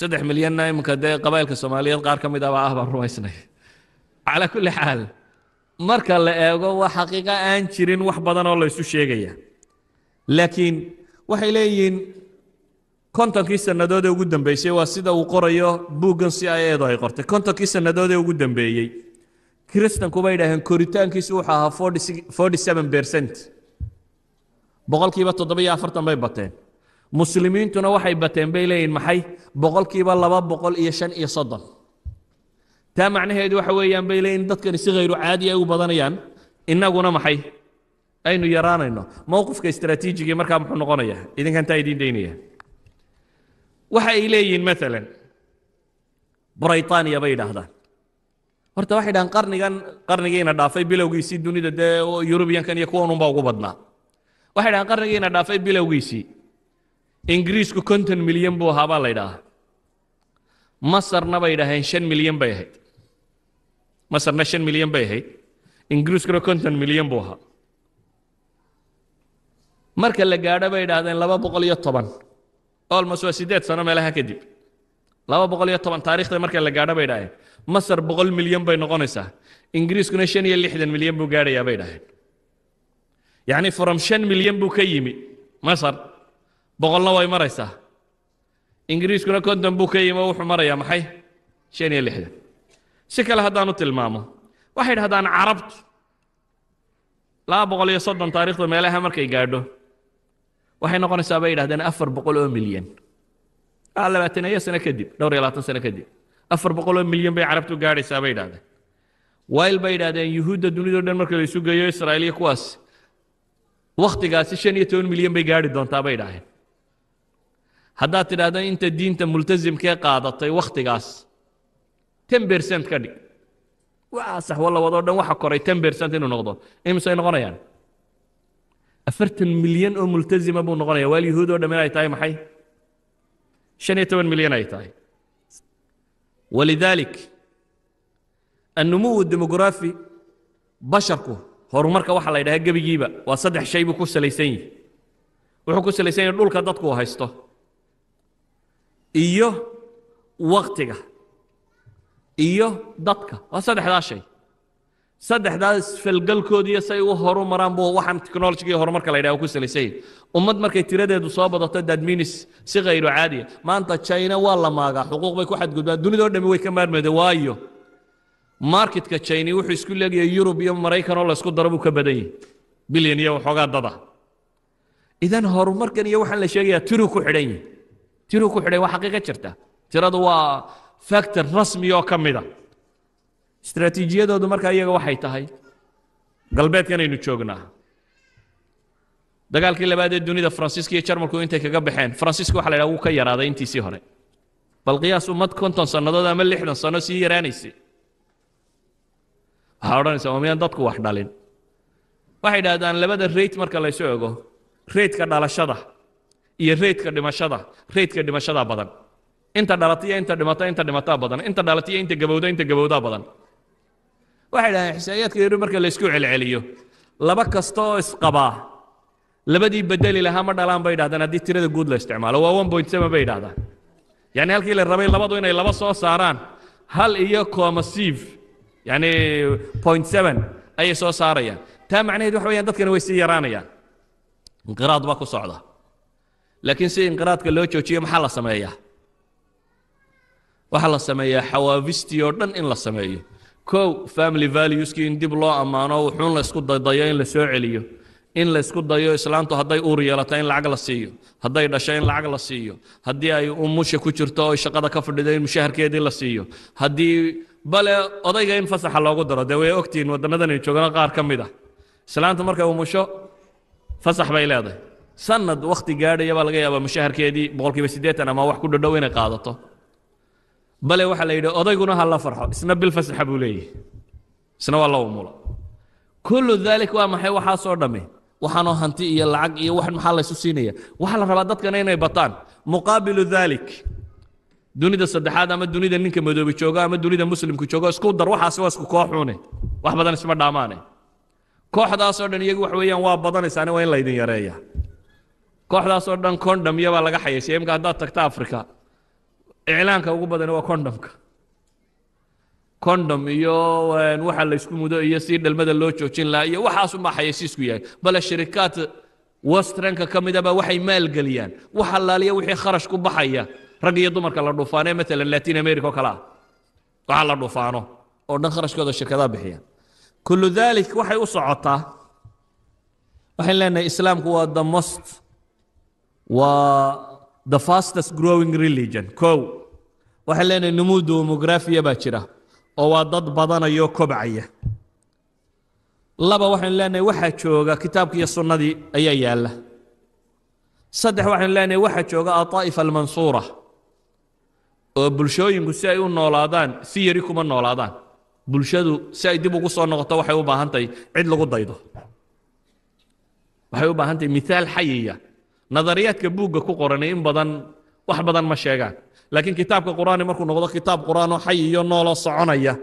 saddex milyanna iminka dee qabailka soomaaliyeed qaar ka mid abaa ah baan ah rumaysnay calaa kulli xaal marka la eego waa xaqiiqa aan jirin wax badan oo laysu sheegaya laakiin waxay leeyihiin kontonkii sannadood ee ugu dambeysay waa sida uu qorayo buuggan si ay eedu ay qortay kontonkii sannadood ee ugu dambeeyey kiristanku bay idhaaheen koritaankiisu wuxuu ahaa forty seven bercent boqolkiiba toddobiyo afartan bay bateen muslimiintuna waxay bateen bay leeyihin maxay boqolkiiba laba boqol iyo shan iyo soddon taa macnaheedu waxa weeyaan bay leeyihin dadkani si khayru caadi ay u badanayaan innaguna maxay aynu yaraanayno mowqifka istraatiijigii markaa muxuu noqonaya idinkantaa idiin daynaya waxa ay leeyihiin maalan braytaniya bay yidhaahdaan horta waxay dhahaan qarnigan qarnigiina dhaafay bilowgiisii dunida dee yurubiyankan iyo kuwanunba ugu badnaa waxay dhahaan qarnigiina dhaafay bilowgiisii ingiriisku konton milyan buu ahaa baa la ydhaahaa masarna bay dhaheen shan milyan bay ahayd masarna shan milyan bay ahayd ingiriiskuna konton milyan buu ahaa marka la gaadho bay idhaahdeen laba boqol iyo toban olmos waa siddeed sano meelaha kadib laba boqol iyo toban taarikhda marka la gaadho bay idhahdeen masar boqol milyan bay noqonaysaa ingiriiskuna shan iyo lixdan milyan buu gaadhayaa bay idhahdeen yacni from shan milyan buu ka yimi masar boqolna way maraysaa ingiriiskuna konton buu ka yimi oo wuxuu marayaa maxay shan iyo lixdan si kale haddaanu tilmaamo waxay idhahdaan carabtu laba boqol iyo soddon taarikhda meelaha markay gaadho waxay noqonaysaa bay yidhahdeen afar boqol oo milyan ah, labaatan iyo sano kadib dhowr iyo labaatan sano kadib afar boqol oo milyan bay carabtu gaadhaysaa bay yidhahdeen wayl bay yidhahdeen yuhuudda dunidao dhan marka laisu geeyo israa'iiliya kuwaas wakhtigaasi shan iyo toban milyan bay gaadhi doontaa bay yidhahdeen haddaad tidhaahdo inta diinta multasimkee qaadatay wakhtigaas ten bercent ka dhig waa sax walla wadoo dhan waxa koray ten bercent inuu noqdo imise noqonayaan afartan milyan oo multazima buu noqonaya waal yahuud oo dhammen ay tahay maxay شhan iyo toban milyan ay tahay walidalik annumuw demografi basharku horumarka waxaa la ydhahaa gebigiiba waa saddex shay buu ku salaysan yihi wuxuu ku salaysan yahi dhulka dadku haysto iyo waktiga iyo dadka waa saddexdaa shay saddexdaas falgalkood say u horu maraan waxaan technologiga horumarka la ydhaha ku salaysanya ummad markay tiradeedu soo badato dadminis si khayru caadiya maanta china waa la maagaa xuquuq bay ku xadgudbaan dunidao dhami way ka maarmeeda waayo marketka china wuxuu isku leegaya yurub iyo maraykanoo laysku daro buu ka badan yahi bilyan iyo waxoogaa dada idan horumarkan iyo waxaan la sheegayaa tiruu ku xidhan yahi tiruu ku xidhan waa xaqiiqa jirta tiradu waa factor rasmi oo ka mida istraatiijiyadoodu markaa iyaga waxay tahay galbeedkanaynu joognaa dagaalkii labaadee dunida faransiiska iyo jarmalku intay kaga baxeen faransiiska waxa la yidhaha wuu ka yaraaday intiisii hore bal qiyaas ummad konton sannadood ama lixdan sanno sii yaraanaysay waxaa odhanaysaa waa miyaan dadku wax dhalin waxay idhahdaan labada reyt marka laysu ego reydka dhalashada iyo reydka dhimashada reydka dhimashadaa badan inta dhalata inta dhimata inta dhimataa badan inta dhalata inta gabowda inta gabowdaa badan waxay dhahaan xisaayaadka yari marka laysku celceliyo laba kasta oo isqabaa labadii bedeli lahaa ma dhalaan bay dhahdaan haddii tirada guud la isticmaalo waa one point seven bay dhahdaan yacni halkii la rabay labadu inay laba soo saaraan hal iyo comasive yacni point seven ayay soo saarayaan taa macnaheed waxa weyaan dadkana way sii yaraanayaan inqiraad baa ku socda laakiin si inqiraadka loo joojiyo maxaa la sameeyaa waxaa la sameeyaa xawaavistii oo dhan in la sameeyo kow family valueskii in dib loo ammaano wuxuun la ysku daydayo in lasoo celiyo in laysku dayo islaantu hadday uur yeelato in lacag la siiyo hadday dhasho in lacag la siiyo haddii ay umusha ku jirto o shaqada ka fadhido in mushaharkeedii la siiyo haddii bale odayga in fasaxa loogu daro dee way ogtihiin wadannadan ay joogno qaar ka mid ah islaantu markay umusho fasax bay leedahay sanad wakhti gaadhaya baa laga yaabaa mushaharkeedii boqolkiiba siddeetan ama wax ku dhodhow inay qaadato bale waxaa la yidhi odayguna ha la farxo isna bilfasaxa buu leeyahy isna waa la umulo kullu daalik waa maxay waxaasoo dhamme waxaanoo hanti iyo lacag iyo wax maxaa laysu siinaya waxaa la rabaa dadkana inay bataan muqaabilu daalik dunida saddexaad ama dunida ninka madoobi joogo ama dunida muslimku joogo isku dar waxaasi waa isku kooxuune wax badan isma dhaamaane kooxdaasoo dhan iyagu wax weeyaan waa badanaysaane waa in laydin yareeya kooxdaasoo dhan condamyabaa laga xayaysiya imka haddaad tagta afrika iclaanka ugu badan waa condhomka condom iyo waxa laysku mudo iyo si dhalmada loo joojin lahaa iyo waxaasuma xayasiisku yahay bale shirikaad westranka ka midaba waxay maalgeliyaan wax allaaliya wixii kharash ku baxaya rag iyo dumarka la dhuufaanee maalan latin america oo kale ah waxaa la dhuufaano oo dhan kharashkooda shirkadaha bixiyaan kullu daalik waxay u socotaa waxaan leenahay islaamku waa the most waa the fastest growing religion kow waxaan leenahay numuud demografiya baa jira oo waa dad badanayo kobcaya laba waxaynu leenahay waxaa jooga kitaabkii iyo sunnadii ayaa yaalla saddex waxaynu leenahay waxaa jooga aطaa'ifa almansuura oo bulshooyinku si ay u noolaadaan si yari kuma noolaadaan bulshadu si ay dib ugu soo noqoto waxay u baahantahay cid lagu daydo waxay u baahantahay miaal xayiya nadariyaadka buugga ku qoranay in badan wax badan ma sheegaan laakiin kitaabka qur'aani markuu noqdo kitaab qur'aan oo xay iyo nooloo soconaya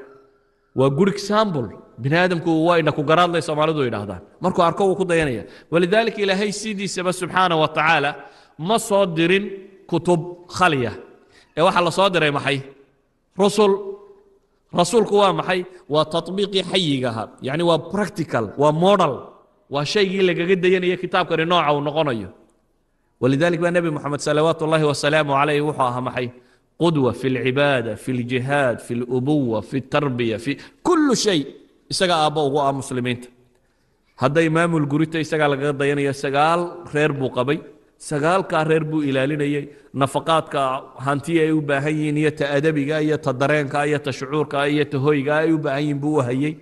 waa good example bini aadamku waa inaku garaadlay soomaalidu yidhaahdaan markuu arko wuu ku dayanaya walidaalika ilaahay sidiisaba subxaana wa tacaala ma soo dirin kutub khalya ee waxaa la soo diray maxay rusul rasuulku waa maxay waa taطbiiqii xayigaha yacni waa practical waa modal waa shaygii lagaga dayanaya kitaabkani nooca uu noqonayo walidalik baa nebi moxamed salawaat ullaahi wasalaamu calayh wuxuu ahaa maxay qudwa fi اlcibaada fi اljihaad fi اlubuwa fi اtarbiya fi kullu shay isagaa aabbo ugu ah muslimiinta hadday maamul gurita isagaa lagaga dayanaya sagaal reer buu qabay sagaalkaa reer buu ilaalinayay nafaqaadka hantiya ay u baahan yihiin iyo ta adabiga iyo ta dareenka iyo ta shucuurka iyo ta hoyga ay u baahan yihin buu u hayey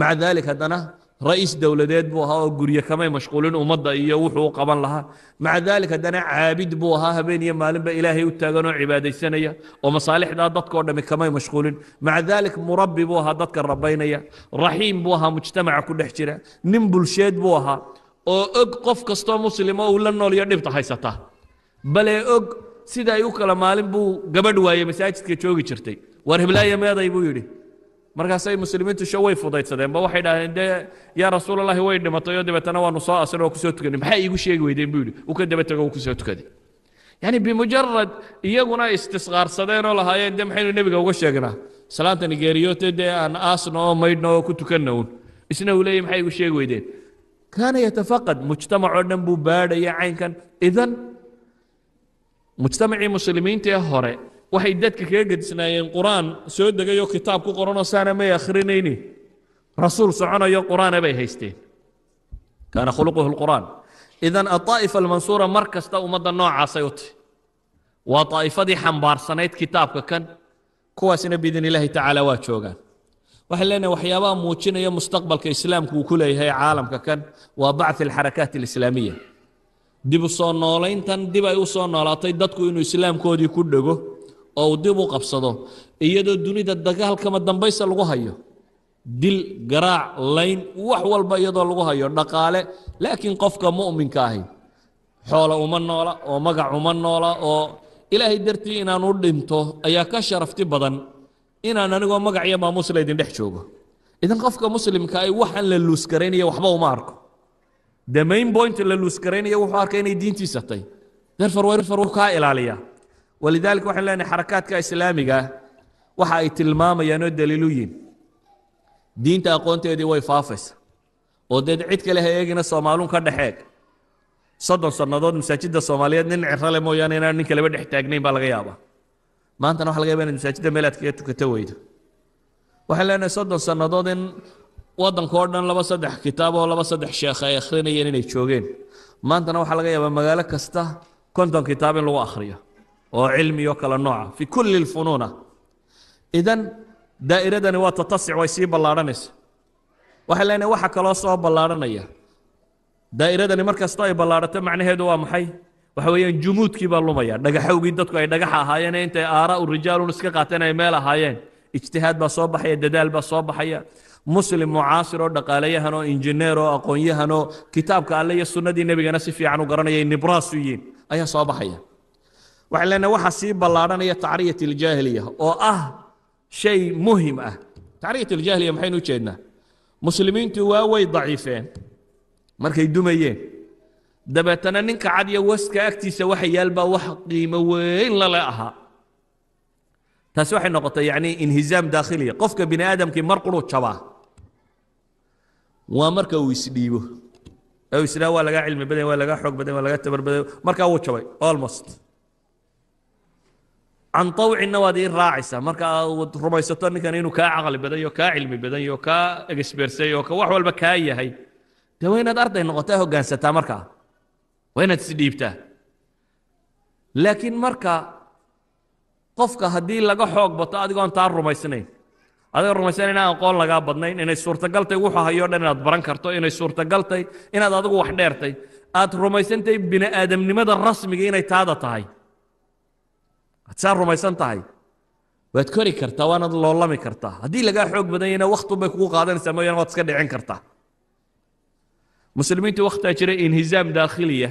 maca daalik haddana ra'iis dowladeed buu ahaa oo gurye kamay mashquulin ummadda iyo wuxuu u qaban lahaa maca daalik haddana caabid buu ahaa habeen iyo maalinba ilaahay u taagan oo cibaadaysanaya oo masaalixdaa dadkao dhammi kamay mashquulin maca daalik murabbi buu ahaa dadka rabaynaya raxiim buu ahaa mujtamaca ku dhex jira nin bulsheed buu ahaa oo og qof kastoo muslimo uu la nool iyo dhibta haysata bale og siday u kala maalin buu gabadh waayay masaajidka joogi jirtay war meeday buu yidhi markaasay muslimiintu sho way fudaydsadeenba waxay dhahdeen dee yaa rasuulalahi way dhimatay oo dabeetana waanu soo asin oo kusoo tukanay maxaa iigu sheegi weydeen buu yidhi uu ka daba tago uu kusoo tukaday yani bimujarad iyaguna istisqaarsadeenoo lahaayeen dee maxaynu nebiga uga sheegnaa salaanta nigeeriyote dee aan aasna oo maydhna oo ku tukanna uun isna uu leeyahy maxaa iigu sheegi weydeen kaana yatafaqad mujtamacoo dhan buu baadhaya caynkan idan mujtamacii muslimiinta ee hore waxay dadka kaga gedisnaayeen qur-aan soo degayo kitaab ku qoranoo saana may akhrinayni rasuul soconayo qur-aana bay haysteen kaana khuluquhu lqur'aan idan aطaa'ifa almansuura mar kasta ummadda noocaasay u tahy waa daa'ifadii xambaarsanayd kitaabka kan kuwaasina biidn illaahi tacaala waa joogaan waxaan leenahay waxyaabaha muujinaya mustaqbalka islaamku uu ku leeyahay caalamka kan waa bacث alxarakaat alislaamiya dib u soo noolayntan dib ay u soo noolaatay dadku inuu islaamkoodii ku dhego oo uu dib u qabsado iyadoo dunida dagaalkama dambaysa lagu hayo dil garaac layn wax walba iyadoo lagu hayo dhaqaale laakiin qofka mu'minka ahi xoola uma noola oo magac uma noola oo ilaahay dartii inaanu dhinto ayaa ka sharafti badan inaan anigoo magac iyo maamuusla idin dhex joogo idan qofka muslimka ay waxaan la luusgaraynaya waxba uma arko the main point la luusgaraynaya wuxuu arkay inay diintiisa tay darfar kaa ilaaliyaa walidaalika waxaan leenahay xarakaadka islaamiga waxa ay tilmaamayaan oo daliilu yihin diinta aqoonteedii way faafaysa oo deed cid kale ha eegina soomaalun ka dhexeeg soddon sannadood masaajidda soomaaliyeed nin cirale mooyaane inaan nin kaleba dhex taagnayn baa laga yaabaa maantana waxa laga yaba inaad masaajidda meelaad kaga tukato weydo waxaan leenahay soddon sannadood in waddanka oo dhan laba saddex kitaab oo laba saddex sheekh ay akhrinayeen inay joogeen maantana waxaa laga yaabaa magaalo kasta konton kitaab in lagu akhriyo oo cilmiyo kale nooca fi kuli اfunuuna idan daa'iradani waa tatasic way sii ballaadhanaysa waxay leenahay waxa kaloo soo ballaadhanaya daa'iradani mar kastoo ay ballaadhato macnaheedu waa maxay waxa weeyaan jumuudkii baa lumaya dhagaxowgii dadku ay dhagaxa ahaayeen ee intay aaraa'u rijaalun iska qaateen ay meel ahaayeen ijtihaad baa soo baxaya dadaal baa soo baxaya muslim mucaasir oo dhaqaalayahan oo injineer oo aqoon yahan oo kitaabka alle iyo sunnadii nebigana si fiican u garanayay nibraas u yihiin ayaa soo baxaya waxaan leenahay waxaa sii ballaadhanaya tacriyat aljaahiliya oo ah shay muhim ah tacriyat aljaahiliya maxaynu u muslimiintu waa way daciifeen markay dumayeen dabeetana ninka cad waska agtiisa waxa yaalbaa wax qiimo weyn lale ahaa taasi waxay noqotay yacni inhizaam daakhiliya qofka bini aadamkii mar quruu jabaa waa marka uu isdhiibo ee uu waa lagaa cilmi badan waa lagaa xoog badan waa lagaa tabar badan markaa wuu jabay almost can awcinna waad ii raacaysaa marka aad rumaysato ninkan inuu kaa caqli badanyo kaa cilmi badanyo kaa egsberseyo wax walba kaa yahay de waa inaad arday noqotaa hogaansataa markaa waa inaad isdhiibtaa laakiin marka qofka haddii laga xoog bato adigoon taa rumaysnayn adigo rumaysanayna aan qoon lagaa badnayn inay suurtagaltay wuxuu hayoo dhan inaad baran karto inay suurtagaltay inaad adigu wax dheertay aad rumaysantahay bini aadamnimada rasmiga inay taada tahay ad saa rumaysan tahay waad kori kartaa waanaad loolami kartaa haddii lagaa xoog badanyana waktunbay kugu qaadanaysaa mooyaane waad iska dhicin kartaa muslimiintii wakhtaa jira inhizaam daakhiliya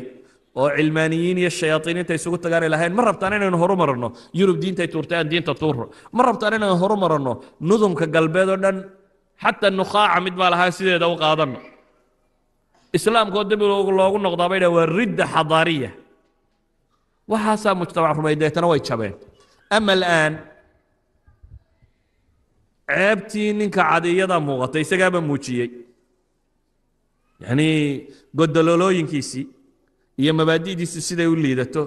oo cilmaaniyiin iyo shayaaiiniinta isugu tagaanay lahayn ma rabtaan inaynu horu yurub diintay tuurtay aan diinta tuuro ma rabtaan inaynu horu nudumka galbeed oo dhan xataa nukhaaca mid baa lahaan sideeda u qaadanno islaamka oo dembi loogu noqdaaba waa ridda xadaariya waxaasaa mujtamac rumay deetana way jabeen ama alaan ceebtii ninka cadiyada muuqatay isagaaba muujiyey yanii godololooyinkiisii iyo mabaadidiisi siday u liidato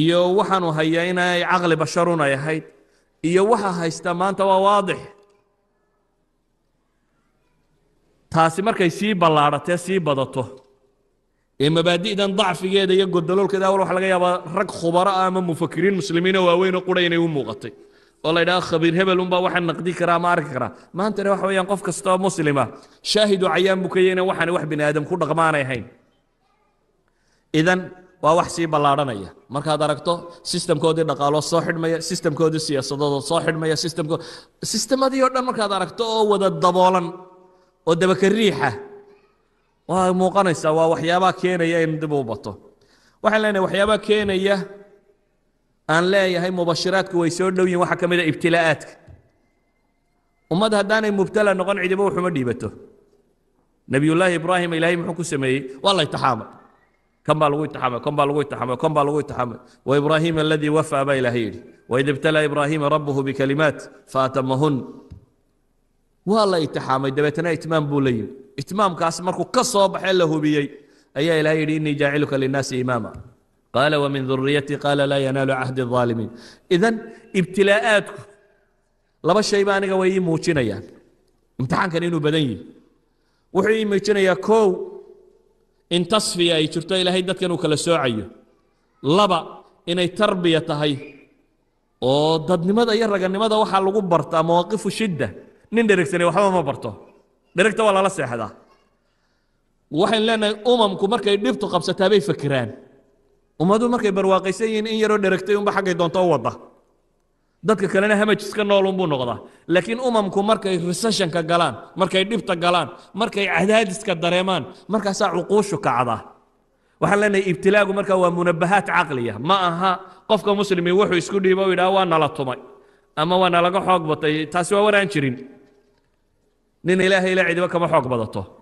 iyo waxaanu hayaa inay caqli basharun ay ahayd iyo waxa haysta maanta waa waadix taasi markay sii ballaadhatee sii badato ee mabaadi'dan dacfigeeda iyo godaloolkeeda awal laga yaabaa rag khubaro ah ama mufakiriin muslimiinoo waaweynoo qura inay u muuqatay oo la yidhaha khabiir hebel unbaa waxaan naqdi karaa ama arki karaa maantana waxa weeyaan qof kastoo muslima shaahidu cayaan bukaya inaan waxaan wax bini aadam ku dhaqmaanay hayn idan waa wax sii ballaadhanaya markaad aragto sistamkoodii dhaqaaloo soo xidhmaya sistamkoodii siyaasadooda soo xidhmaya sistamkood sistemadii oo dhan markaad aragto oo wada daboolan oo dabaka riixa ah, waa muuqanaysaa waa waxyaabaa keenaya in dib uu bato waxaan leenahay waxyaabaa keenaya aan leeyahay mubashiraadku way soo dhow yihin waxaa ka mid a ah ibtilaa'aadka ummad haddaanay mubtala noqon cidiba wuxuma dhiibato nebiyullaahi ibraahim ilaahay muxuu ku sameeyey waa la itaxaamay kan baa lagu itaxamay kan baa lagu itaxamay kan baa lagu itaxamay waibraahiima aladii wafaa baa ilaahay yidhi waid ibtalaa ibraahiima rabbuhu bikalimaat faatamahun waa la itixaamay dabeetana itmaam buu la yimi itmaamkaasi markuu ka soo baxee la hubiyey ayaa ilaha yidhi inii jaaciluka linaasi imaama qaala wamin duriyati qaala laa yanaalu cahdi الظaalimiin idan ibtilaa'aadku laba shayba aniga way ii muujinayaan imtixaankan inuu badan yihi wuxuu ii muujinayaa kow in tasfiya ay jirto ilaahay dadka inuu kala soocayo laba inay tarbiya tahay oo dadnimada iyo raganimada waxaa lagu bartaa mawaqifu shidda nin dheregsane waxba ma barto dheragta waa lala seexdaa waxayn leenahay umamku markay dhibtu qabsataa bay fakiraan ummaduu markay barwaaqaysan yihiin in yaroo dheragtay unba xaggay doonto u wadda dadka kalena hamaj iska noolunbuu noqdaa laakiin umamku markay resessionka galaan markay dhibta galaan markay cadaadiska dareemaan markaasaa cuquushu kacdaa waxaan leenahay ibtilaagu markaa waa munabahaat caqliya ma aha qofka muslimi wuxuu isku dhiibo u yidhaha waa nala tumay ama waa nalaga xoog batay taasi waa waraan jirin نين إلهي إلى عيد وكما حق بضطه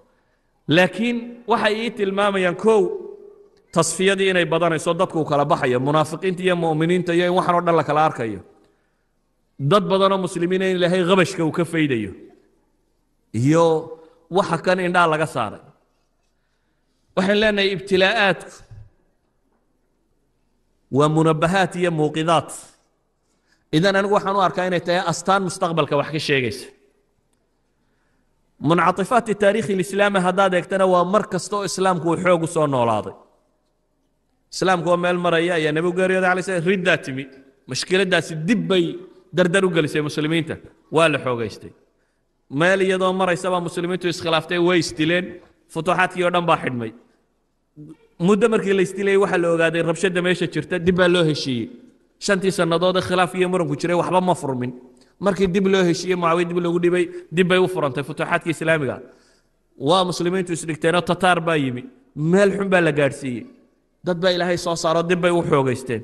لكن وحييت المام ينكو تصفية دينا يبضان يصدقكو كالبحا يا منافقين تيا مؤمنين تيا وحنو دلك لك الاركا يا ضد بضان مسلمين إلهي غبشك وكف يديو يو وحكا إن دع لك سارة وحن لنا ابتلاءات ومنبهات يا موقظات إذا أنا وحنو أركا إن أستان مستقبلك وحكي الشيء muncaifaati taarikhi lislaami haddaad eegtana waa mar kasta islaamku uu xoog u soo noolaaday islaamku oo meel maraya ayaa nebigu geeriyooda alay slam riddaa timi mashkiladaasi dib bay dardar u gelisay muslimiinta waa la xoogaystay meel iyadoo maraysabaa muslimiintu iskhilaaftay way istileen futuuxaadkii o dhan baa xidhmay muddo markii la isdilayay waxaa la ogaaday rabshadda meesha jirta dib baa loo heshiiyey shantii sannadoodee khilaaf iyo muranku jiray waxba ma furmin markii dib loo heshiiyey mucaawiya dib loogu dhibay dib bay u furantay futuuxaadka islaamiga waa muslimiintu isdhigteenoo tataar baa yimi meel xun baa la gaadhsiiyey dad baa ilaahay soo saaro dib bay u xoogaysteen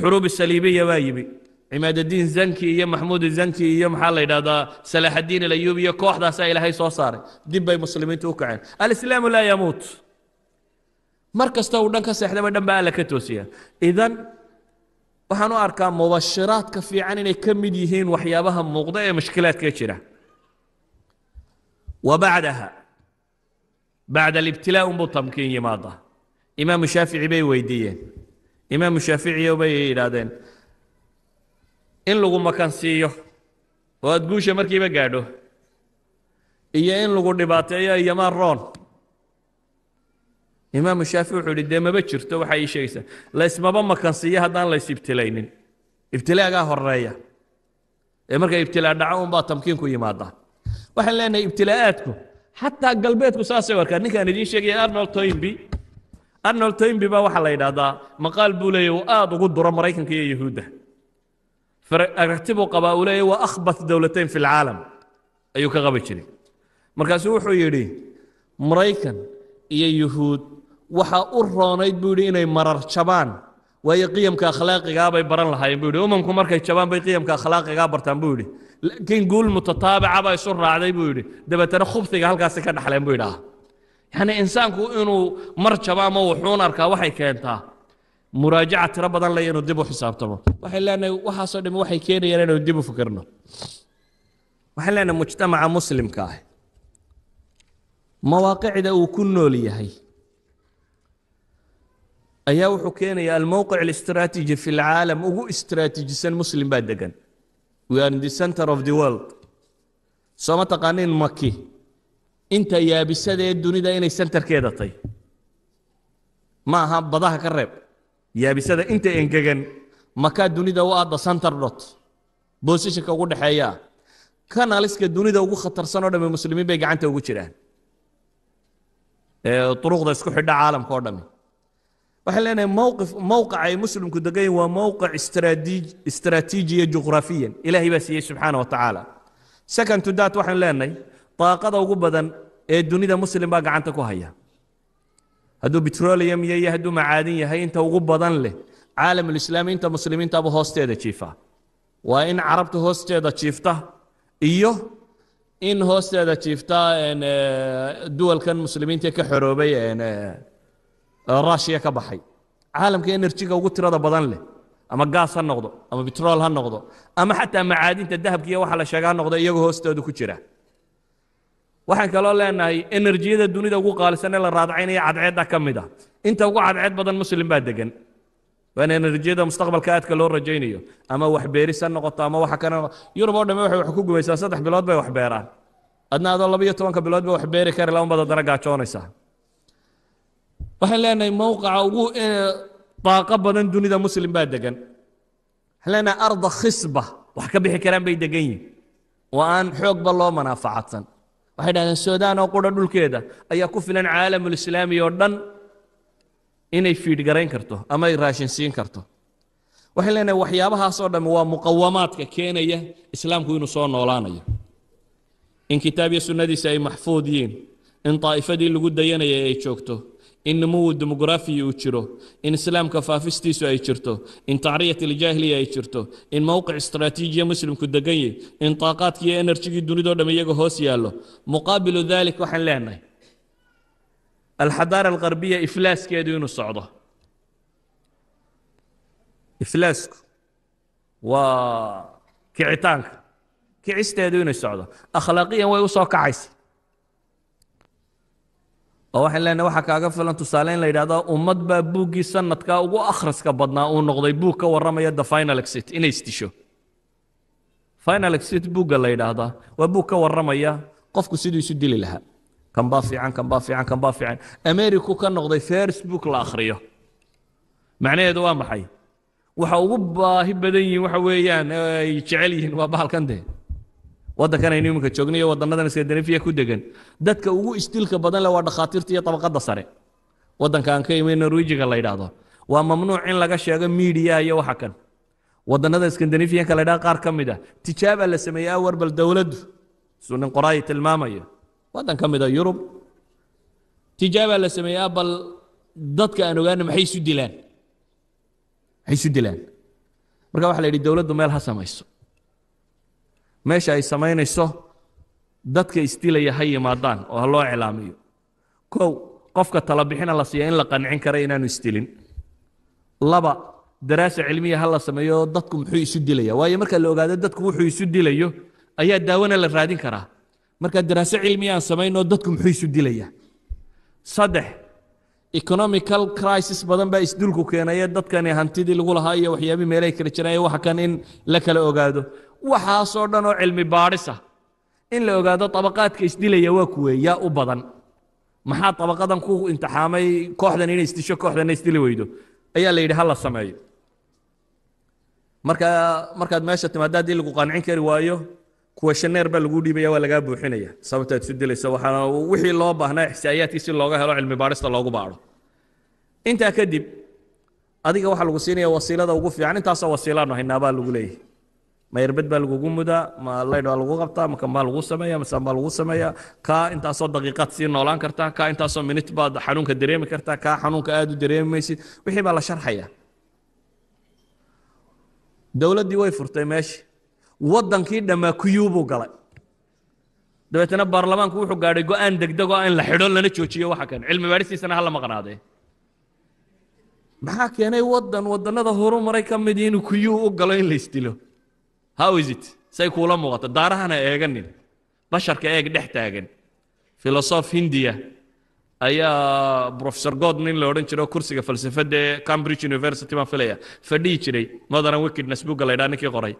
xuruub saliibiya baa yimi cimaadadiin zanki iyo maxmuud zanki iyo maxaa la yidhahdaa salaaxadiin alayuub iyo kooxdaasaa ilaahay soo saaray dib bay muslimiintu u kaceen alislaamu laa yamuut mar kasta uu dhan ka seexdaba dhan baa alla ka toosiyaa idan waxaan u arkaa mubashiraadka fiican inay ka mid yihiin waxyaabaha muuqda ee mushkilaadka jira wa bacdaha bacda alibtilaa unbuu tamkiin yimaada imaamu shaafici bay weydiiyeen imaamu shaaficiyo bay yidhaahdeen in lagu makansiiyo oo aad guusha markiiba gaadho iyo in lagu dhibaateeyo iyomaa roon imaamu shaafic wuxuu ihi dee maba jirto waxaa ii sheegaysaa laysmaba makansiiyo haddaan lays ibtilaynin ibtilaagaa horeeya ee marka ibtilaa dhaco unbaa tamkiinku yimaadaa waxaan leenahay ibtilaa'aadku xataa galbeedku saasay arkaa ninkaan idiin sheegaya arnold toynby arnold toynby baa waxaa la yidhaahdaa maqaal buu leeya uu aad ugu duro maraykanka iyo yuhuudda aragti buu qabaa uu leeya waa akhbat dowlatayn fi lcaalam ayuu ka qabi jiray markaasuu wuxuu yidhi maraykan iyo yuhuud waxaa u roonayd buu yidhi inay marar jabaan waayo qiyamka akhlaaqigaa baran lahaayeen buu yidhi umanku markay jabaan bay qiyamka akhlaaqigaa bartaan buu yidhi laakiin guul mutataabica baa isu raacday buu yidhi dabeetana khubsiga halkaasi ka dhaxleen buu yidhaah yacnii insaanku inuu mar jaba wuxuun arkaa waxay keentaa muraajaca tiro badan leh inuu dib u xisaabtamo waxaan leenahay waxaasoo dhami waxay keenayaan inuu dib u fikirno waxaan leenahay mujtamaca muslimka ah mawaaqicda uu ku nool yahay ayaa wuxuu keenaya almowqic اlistraatiji fi اlcaalam ugu istraatiijisan muslim baa degan we the center of the world soo ma taqaaniin maki inta yaabisadee dunida inay sentarkeeda tahy ma aha badaha ka reeb yaabisada inta engegan makaa dunida u aadda center dot boosishanka ugu dhexeeyaa kanaliska dunida ugu khatarsan oo dhami muslimiin bay gacanta ugu jiraan uruqda isku xidha caalamka o dhami waxaan leenahay mowqif mowqaca ay muslimku degan yihin waa mowqic istaraatiijiya juqraafiyan ilaahay baa siiyey subxaana wa tacaala second to that waxaan leenahay daaqada ugu badan ee dunida muslim baa gacanta ku haya hadduu petroleum yahay hadduu macaadin yahay inta ugu badan leh caalamulislaami inta muslimiintaba hoosteeda jiifa waa in carabta hoosteeda jiifta iyo in hoosteeda jiifta eh, duwalkan muslimiinta ka xoroobay eh, rashiya ka baxay caalamka enerjiga ugu tirada badan leh ama gaas ha noqdo ama bitrool ha noqdo ama xataa macaadinta dahabkiiyo waxa la sheegaa noqdo iyagoo hoostooda ku jira waxaan kaloo leenahay enerjiyada dunida ugu qaalisan ee la raadcaynaya cadceedda ka mid ah inta ugu cadceed badan muslim baa degan waana enerjiyada mustaqbalka aadka loo rajaynayo ama waxbeeris ha noqoto ama waxa kana yurub oo dhamme waxay wax ku gumaysaa saddex bilood bay wax beeraan adna adoo tobanka bilood bay wax beeri kari launbaad haddana gaajoonaysaa waxaan leenahay mowqaca ugu daaqo badan dunida muslim baa degan waxaan leenahay arda khisba wax ka bixi karaan bay degan yihin oo aan xoogba loo manaafacadsan waxay dhahdeen suudaan oo qura dhulkeeda ayaa ku filan caalamulislaami oo dhan inay fiidhgarayn karto ama ay raashinsiin karto waxay leenahay waxyaabahaasoo dhamm waa muqawamaadka keenaya islaamku inuu soo noolaanayo in kitaab iyo sunnadiisa ay maxfuud yihiin in daa'ifadii lagu dayanayay ay joogto in nimuwu demografiya uu jiro in islaamka faafistiisu ay jirto in tacriyat iljaahiliya ay jirto in mowqic istraatiijiya muslimku degan yahy in taaqaadkii iyo enerjigii dunidoo dham iyaga hoos yaallo muqaabilu dalik waxaan leenahay alxadaara algarbiya iflaaskeedu inuu socdo iflaasku waa kicitaanka kicisteedu inuu socdo akhlaaqiyan way u soo kacaysa oo waxaan leenahay waxaa kaaga filan tusaale la yidhahdo ummad baa buuggii sanadkaa ugu akhriska badnaa uu noqday buug ka warramaya the final exit inay isdisho final exit buugga la yidhaahdaa waa buug ka warramaya qofku siduu isu dili lahaa kan baa fiican kan baa fiican kan baa fiican ameriku ka noqday first book la akhriyo macnaheedu waa maxay waxa ugu baahi badan yihiin waxa weeyaan ay jecel yihiin waa bahalkan dee waddankan aynu iminka joogno iyo waddanadan ku degan dadka ugu isdilka badan le waa dhakhaatiirta iyo tabaqadda sare waddanka aan ka imay norwejiga la yidhaahdo waa mamnuuc in laga sheego miidiya iyo waxa kan wadanada skandinafiyanka la yidhahdo qaar ka mid ah tijaaba la sameeyey awar dowladdu suu nin qoraayi tilmaamayo waddan ka mid a ah yurub tijaaba la sameeyaa bal dadka aan ogaana maxay isu dilaan maxay isu dilaan marka waxa la yidhi dowladdu meel ha samayso meesha ay samaynayso dadka isdilaya ha yimaadaan oo ha loo cilaamiyo kow qofka talabixina la siiya in la qancin kara inaanu isdilin laba daraasa cilmiya ha la sameeyo dadku muxuu isu dilaya waayo marka la ogaado dadku wuxuu isu dilayo ayaa daawana la raadin karaa marka daraaso cilmiya aan samaynoo dadku muxuu isu dilaya saddex economical crisis badan baa isdulku keenaya dadkani hantidii lagu lahaa iyo waxyaabii meelay kala jiraaye wax kan in la kala ogaado waxaasoo dhan oo cilmi baadhisa ah. in la ogaado abaqaadka isdilaya waa kuweeyaa u badan maxaa abaqadan ku imtixaamay kooxdan inay isdisho kooxdanna isdili weydo ayaa la yidhi ha la sameeyo markaa markaad meesha timaada haddii lagu qancin kari waayo kuwa shaneer baa laguu dhiibaya waa lagaa buuxinaya sababta ad isu dilaysa waxaana wixii loo baahnaa ixsaa'iyaadkii si looga helo cilmi baadhista loogu baadho intaa kadib adiga waxaa lagu siinaya wasiilada ugu fiican intaasoo wasiilaanu haynaabaa lagu leeyahay mayrbed baa lagugu mudaa ma laydh lagu qabtaa ma kan baa lagu sameeya masaan baa lagu sameeya kaa intaasoo daqiiqaad sii noolaan kartaa kaa intaasoo minit baad xanuunka dareemi kartaa kaa xanuunka aad u dareemi maysid wixii baa la sharxaya dowladdii way furtay meeshii waddankii dhammaa kuyuubuu galay dabeetana baarlamaanku wuxuu gaadhay go-aan degdeg oo in la xidho lana joojiyo waxa kan cilmi baadhistiisana hala maqnaadee maxaa keenay waddan wadannada horumaray ka mid inuu kuyuu u galo in la isdilo how is it say kuula muuqata daarahana eeganin basharka eeg dhex taagan filosof hindiya ayaa professor godn in la odhan jiro kursiga falsafadda ee cambridge university baan filaya fadhihi jiray modern wickedness buga la ydhaa ninkii qoray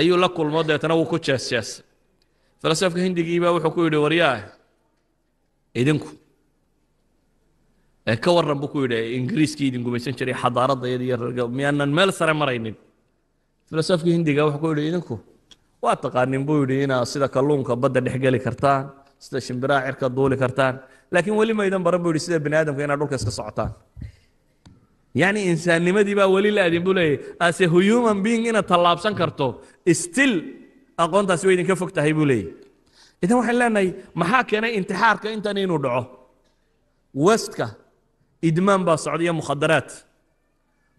ayuu la kulmo deetana wuu ku jeesjeesay filosofka hindigiibaa wuxuu ku yidhi waryaah idinku ee ka warran buu ku yidhi ingiriiskii idin gumaysan jiray xadaaradda iyada iyo miyaanan meel sare maraynin filosofkii hindiga wuxuu ku yidhi idinku waa taqaanin buu yidhi inaad sida kalluunka badda dhex geli kartaan sida shimbiraha cirka duuli kartaan laakiin weli maydan baran buu yidhi sida bani aadamka inaad dhulka iska socotaan yacni insaannimadii baa weli la adin buu leeyahy as a human being inaad tallaabsan karto still aqoontaasi way idinka fog tahay buu leeyahy idan waxaan leenahay maxaa keenay intixaarka intan inuu dhaco westka idmaan baa socda iyo mukhadaraad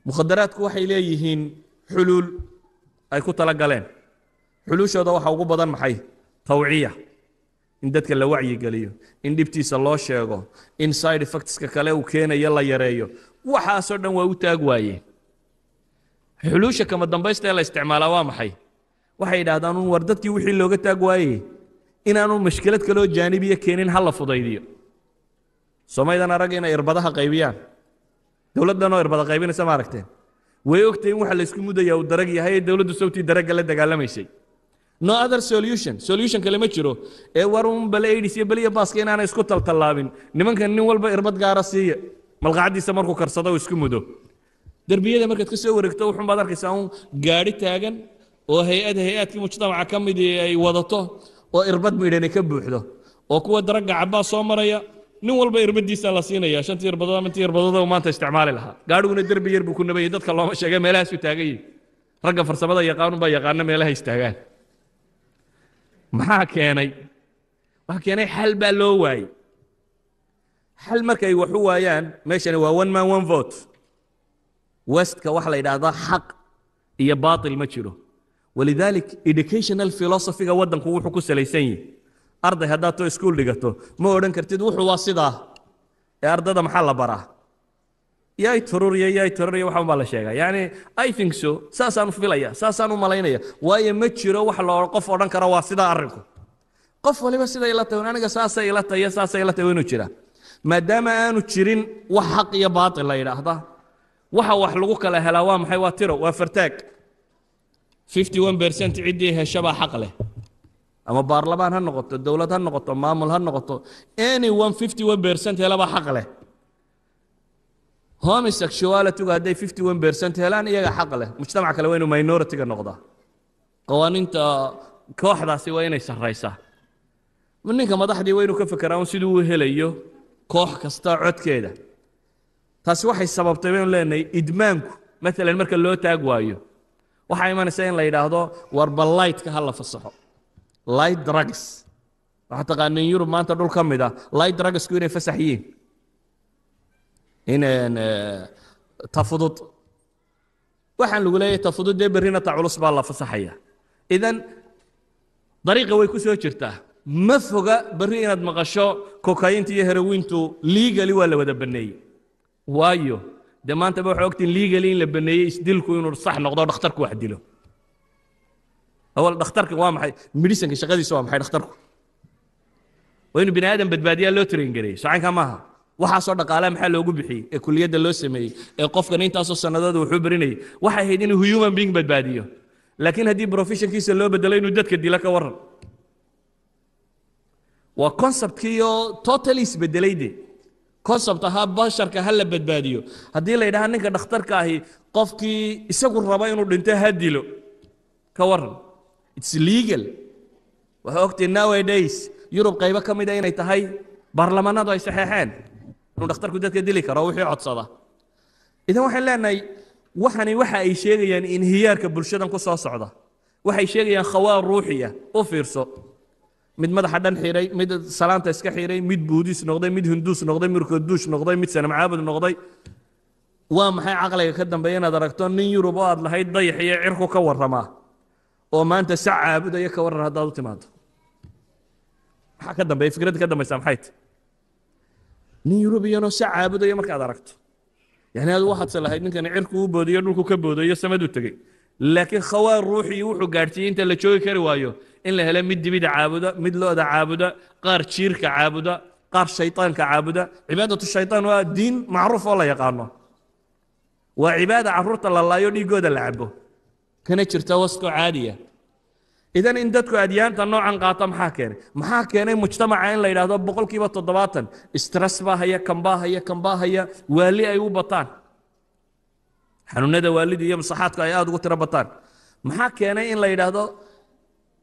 mukhadaraadku waxay leeyihiin xuluul ay ku tala galeen xuluushooda waxa ugu badan maxay tawciya in dadka la wacyigeliyo in dhibtiisa loo sheego in side effectska kale uu keenayo la yareeyo waxaasoo dhan waa u taag waayeen xuluusha kama dambaysta ee la isticmaalaa waa maxay waxay yidhaahdaan un war dadkii wixii looga taag waayey inaanu mashkilad kaloo jaanibiya keenin hala fudaydiyo somaydan arag inay irbadaha qaybiyaan dowladdanoo irbada qaybinaysa ma aragteen way ogtay in waxa laysku mudaya uu darag yahay ee dowladdu sawtii daragga la dagaalamaysay no other solution solutionka lama jiro ee war un bal aidis baaska inaanay isku taltallaabin nimankan nin walba irbad gaara siiya malqacadiisa markuu karsado oo isku mudo derbiyada markaad ka soo wareegto wuxun baad arkaysaa un gaadhi taagan oo hay-ad hay-aadkii mujtamaca ka midii ay wadato oo irbad miidhani ka buuxdo oo kuwa daragga cabbaa soo maraya nin walba irbadiisa la siinaya shanta irbadooda ama inta irbadooda maanta isticmaali lahaa gaadhiguna derbi yar buu ku nabayay dadka looma sheegay meelahaasu taagan yihi ragga farsamada yaqaanun baa yaqaana meelaha istaagaan maxaa keenay waxaa keenay xal baa loo waayey xal markay wax u waayaan meeshani waa one man one vote westka waxa la yidhaahdaa xaq iyo baatil ma jiro walidalik educational philosophiga waddanku wuxuu ku salaysan yihi arday haddaad too iskuul dhigato ma odhan kartid wuxuu waa sidaa ee ardada maxaa la baraa yay tururiya yay tururiya waxaan baa la sheegaa yani i think so saasaan u filaya saasaan u malaynaya waayo ma jiro wax loo qof odhan karo waa sidaa arrinku qof waliba sida ila tahay aniga saasay ila tahay saasay ila tahay inuu jiraa maadaama aanu jirin wax xaq iyo baatil la yidhaahda waxa wax lagu kala helaa waa maxay waa tiro waa fartaag 51 percent ciddii heshabaa xaq leh ama baarlamaan ha noqoto dowlad ha noqoto maamul ha noqoto any one fifty one percent helaba xaq leh homosexualitygu hadday fifty one percent helaan iyaga xaq leh mujtamac kale waa inuu minority-ga noqdaa qawaaniinta kooxdaasi waa inay sarraysaa ninka madaxdii waa inuu ka fekeraa un siduu u helayo koox kasta codkeeda taasi waxay sababtay baynu leenahay idmaanku maalan marka loo taag waayo waxaa imanaysa in la yidhaahdo war ballaytka ha la fasaxo light drugs waxaa taqaaneen yurub maanta dhul ka mid ah light drugsku inay fasax yihiin in eh, tafudud waxaan lagu leeyahay tafudud dee berrina ta culus baa la fasaxaya idan dariiqa way ku soo jirtaa ma foga berri inaad maqasho kokainta iyo herowiintu liigali waa la wada banneeyey waayo dee maantaba waxaa ogtiin liigali in la banneeyey isdilku inuu sax noqdo dhakhtarku wax dilo awal dhakhtarka waa maxay medicinka shaqadiisa waa maxay dhakhtarku waa inuu bini aadan badbaadiyaa loo train gareeyey socaynka maaha waxaasoo dhaqaalaha maxaa loogu bixiyey ee kuliyadda loo sameeyey ee qofkan intaasoo sannadooda wuxuu barinayay waxay ahayd inuu human being badbaadiyo laakiin haddii professionkiisa loo bedelo inuu dadka dilo ka waran waa conceptkiioo total isbedelay de concept ahaa basharka ha la badbaadiyo haddii la ydhaha ninka dhakhtarka ahi qofkii isagu raba inuu dhinto ha dilo ka waran its legal waxaa ogtii nowadays yurub qaybo ka mida ah inay tahay baarlamanadu ay saxeexeen inuu dhakhtarku dadka dili karo wixii codsada idan waxaan leenahay waxani waxa ay sheegayaan inhiyaarka bulshadan ku soo socda waxay sheegayaan khawaar ruuxiya u fiirso mid madaxa dhan xiray mid salaanta iska xiray mid buudis noqday mid hinduus noqday mirkoduush noqday mid sanam caabud noqday waa maxay caqliga ka dambeeya inaad aragto nin yurub oo aad lahayd dayax iyo cirku ka warramaa oo maanta sac caabudaya ka waran haddaad u timaado maxaa ka dambeeya fikradda ka dambaysaa maxay tahy nin yurubiyanoo sac caabudaya markaad aragto yani aad waxaadse lahayd ninkani cirku u boodiyo dhulku ka boodayo samaduu tegey laakiin khawaa ruuxii wuxuu gaadhsiiyey inta la joogi kari waayo in la helo mid dibida caabuda mid looda caabuda qaar jiirka caabuda qaar shayطaanka caabuda cibaadatu shayطaan waa diin macruuf oo la yaqaano waa cibaada carruurta la laayo dhiigooda la cabo kana jirta wasko caadiya idan in dadku adyaanta noocan qaata maxaa keenay maxaa keenay mujtamaca in la yidhaahdo boqol kiiba toddobaatan stress baa haya kanbaa haya kanbaa haya waali ay u bataan xanuunada waalidii iyo masaxaadku ay aada ugu tiro bataan maxaa keenay in la yidhaahdo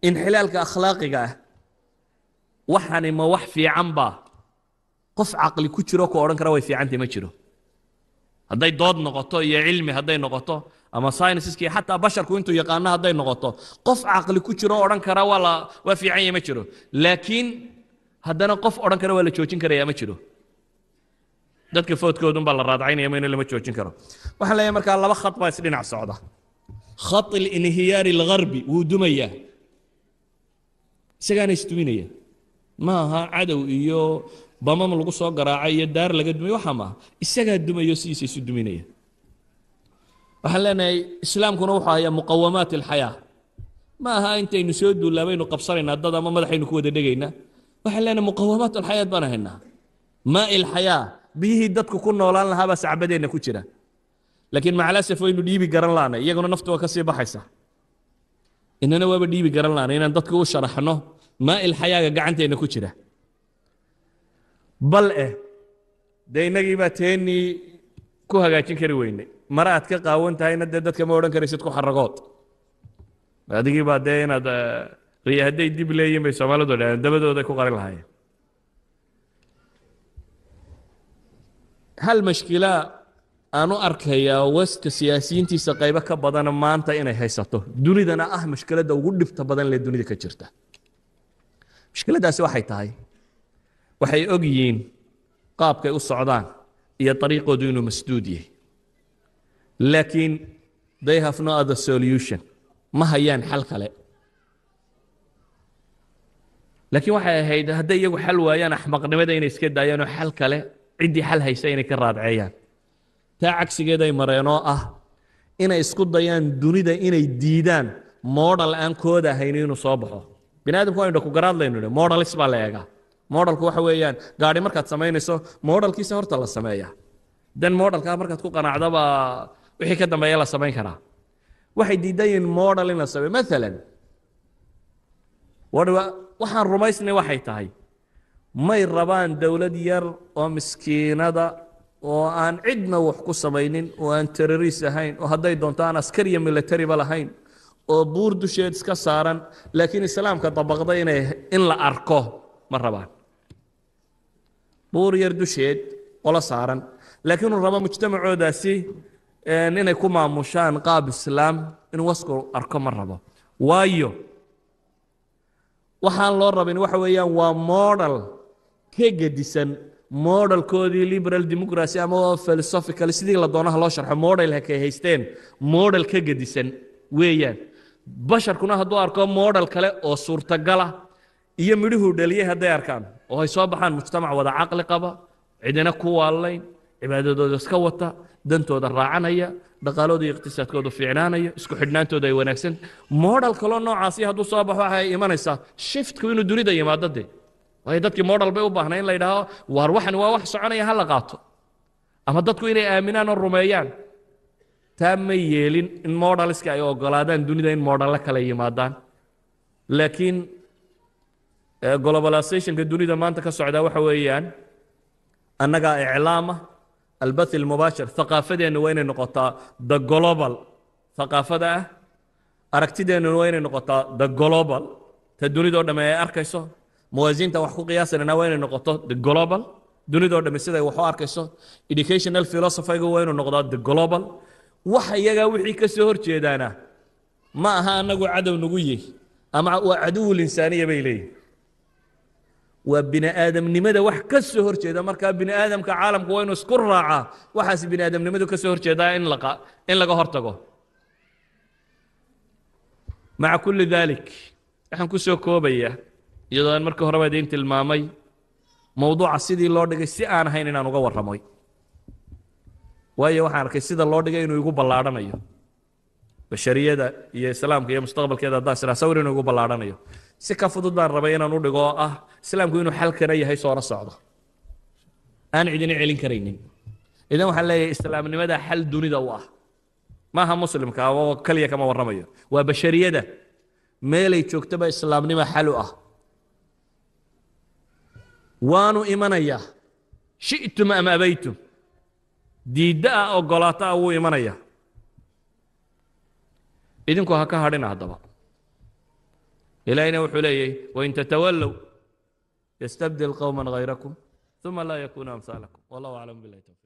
inxilaalka akhlaaqiga ah waxani ma wax fiican baa qof caqli ku jiro ku odhan kara way fiicantay ma jiro hadday dood noqoto iyo cilmi hadday noqoto ama syniski xataa basharku intuu yaqaano hadday noqoto qof caqli ku jiro o odhan kara waa fiicanya ma jiro laakiin haddana qof odhan kara waa la joojin karaya ma jiro dadka foodkoodunbaa la raadcaynaya mayna lama joojin karo waxaan leeyahay markaa laba khad baa isdhinac socda khat linhiyaari algarbi wuu dumayaa isagaana isduminaya ma aha cadow iyo bamam lagu soo garaacay iyo daar laga dumay waxa maaha isagaa dumayo sidiisa isu duminaya waxaan leenahay islaamkuna wuxuu hayaa muqawamaat alxayaa ma aha intaynu soo duullaa baynu dad ama madaxaynu ku wada dhegaynaa waxaan leenahay muqawamaat alxayaat baan haynaa maai alxayaa biyihii dadku ku noolaan lahaabaa sacbadeenna ku jira laakiin macalasaf waynu dhiibi garan laanay iyaguna naftu waa ka sii baxaysa inana waaba dhiibi garan laanay inaan dadku u sharaxno maai alxayaaga gacanteenna ku jira bal eh dee innagii baa teennii ku hagaajin kari weynay mar aad ka qaawan tahayna dee dadka ma odhan karaysid ku xaragood adigii baa dee inaad eh, hadday dib leeyihin bay soomaalidu dhaheen dabadooday ku qarin lahaayeen hal mashkila aan u arkayaa waska siyaasiyiintiisa qaybo ka badana maanta inay haysato dunidana ah mashkiladda ugu dhibta badan lee dunida ka jirta mashkiladdaasi waxay tahay waxay og yihiin qaabkay u socdaan iyo dariiqoodu inuu masduud yahay laakiin they have no other solution ma hayaan xal kale laakiin waxay ahayd hadday iyagu xal waayaan axmaqnimada ah, inay iska daayaanoo xal kale ciddii xal haysa inay ka raadceeyaan taa cagsigeeday mareenoo ah inay isku dayaan dunida inay diidaan modal aan kooda ahayn inuu soo baxo bini aadamku waynu dhakugaraadlaynu hi modalis baa la eegaa modalku waxa weeyaan gaadhi markaad samaynayso modalkiisa horta la sameeyaa dan modalkaa markaad ku qanacdabaa wixii ka dambeeya la samayn karaa waxay diidan yihiin modal in la sameyo maalan waxaan rumaysnay waxay tahay may rabaan dowlad yar oo miskiinada oo aan cidna wax ku samaynin oo aan teroriis ahayn oo hadday doonto aan askariya militariba lahayn oo buur dusheed iska saaran laakiin islaamka dabaqda inay in la arko ma rabaan buur yar dusheed qolo saaran laakiinuu raba mujtamacoodaasi inay ku maamushaan qaab islaam in wasku arko ma rabo waayo waxaan loo rabin waxa weeyaan waa model ka gedisan modelkoodii liberal democracy ama philosophical sidii la doonaha loo sharxo modelhakay haysteen model ka gedisan weeyaan basharkuna hadduu arko model kale oo suurtagala iyo midhuhu dhaliyay hadday arkaan oo ay soo baxaan mujtamac wada caqli qaba cidina ku waallayn cibaadadooda iska wata dantooda raacanaya dhaqaalooda iyo iqtisaadkooda fiicnaanaya isku xidhnaantooda ay wanaagsanta modal kaloo noocaasi hadduu soo baxo waxa ay imanaysaa shiftku inuu dunida yimaado dee waayo dadkii modal bay u baahnay in la yidhaaho waar waxani waa wax soconaya ha la qaato ama dadku inay aaminaan oo rumeeyaan taa ma yeelin in modaliska ay ogolaadaan dunida in modalle kale yimaadaan laakiin eh, globalizationka dunida maanta ka socdaa waxa weeyaan annagaa iclaamah albah almubaashir aqaafadeennu waa inay noqotaa the global aqaafada ah aragtideennuna waa inay noqotaa the global ta dunidao dhamme ay arkayso muwaasiinta wax ku qiyaasanana waa inay noqoto the global dunidao dhamme siday wax u arkayso educational philosophygu waa inuu noqdaa the global wax iyagaa wixii ka soo horjeedaana ma aha anagu cadow nagu yihi ama waa caduwul insaaniya bay leeyihi waa biniaadamnimada wax ka soo hor jeeda markaa biniaadamka caalamku waa inuu isku raacaa waxaas biniaadamnimadu ka soo hor jeedaa in laga hortago maca kuli daalik waxaan ku soo koobaya iyadoo aan markii horeba idiin tilmaamay mawduuca sidii loo dhigay si aan ahayn inaan uga warramoy waayo waxaan arkay sida loo dhigay inuu igu ballaadhanayo bashariyada iyo islaamka iyo mustaqbalkeeda haddaa siraa sawir inuu igu ballaadhanayo si ka fudud baan rabay inaan u dhigo oo ah islaamku inuu xalkana yahay soona socdo aan cidina celin karaynin idan waxaan leeyahay islaamnimada xal dunida u ah maaha muslimka oo kaliya kama warramayo waa bashariyada meelay joogtaba islaamnima xal u ah waanu imanayaa shi'tum am abaytum diidda ah ogolaata ah wuu imanayaa idinku ha ka hadhina haddaba إلينا وحليه وإن تتولوا يستبدل قوما غيركم ثم لا يكون أمثالكم والله أعلم بالله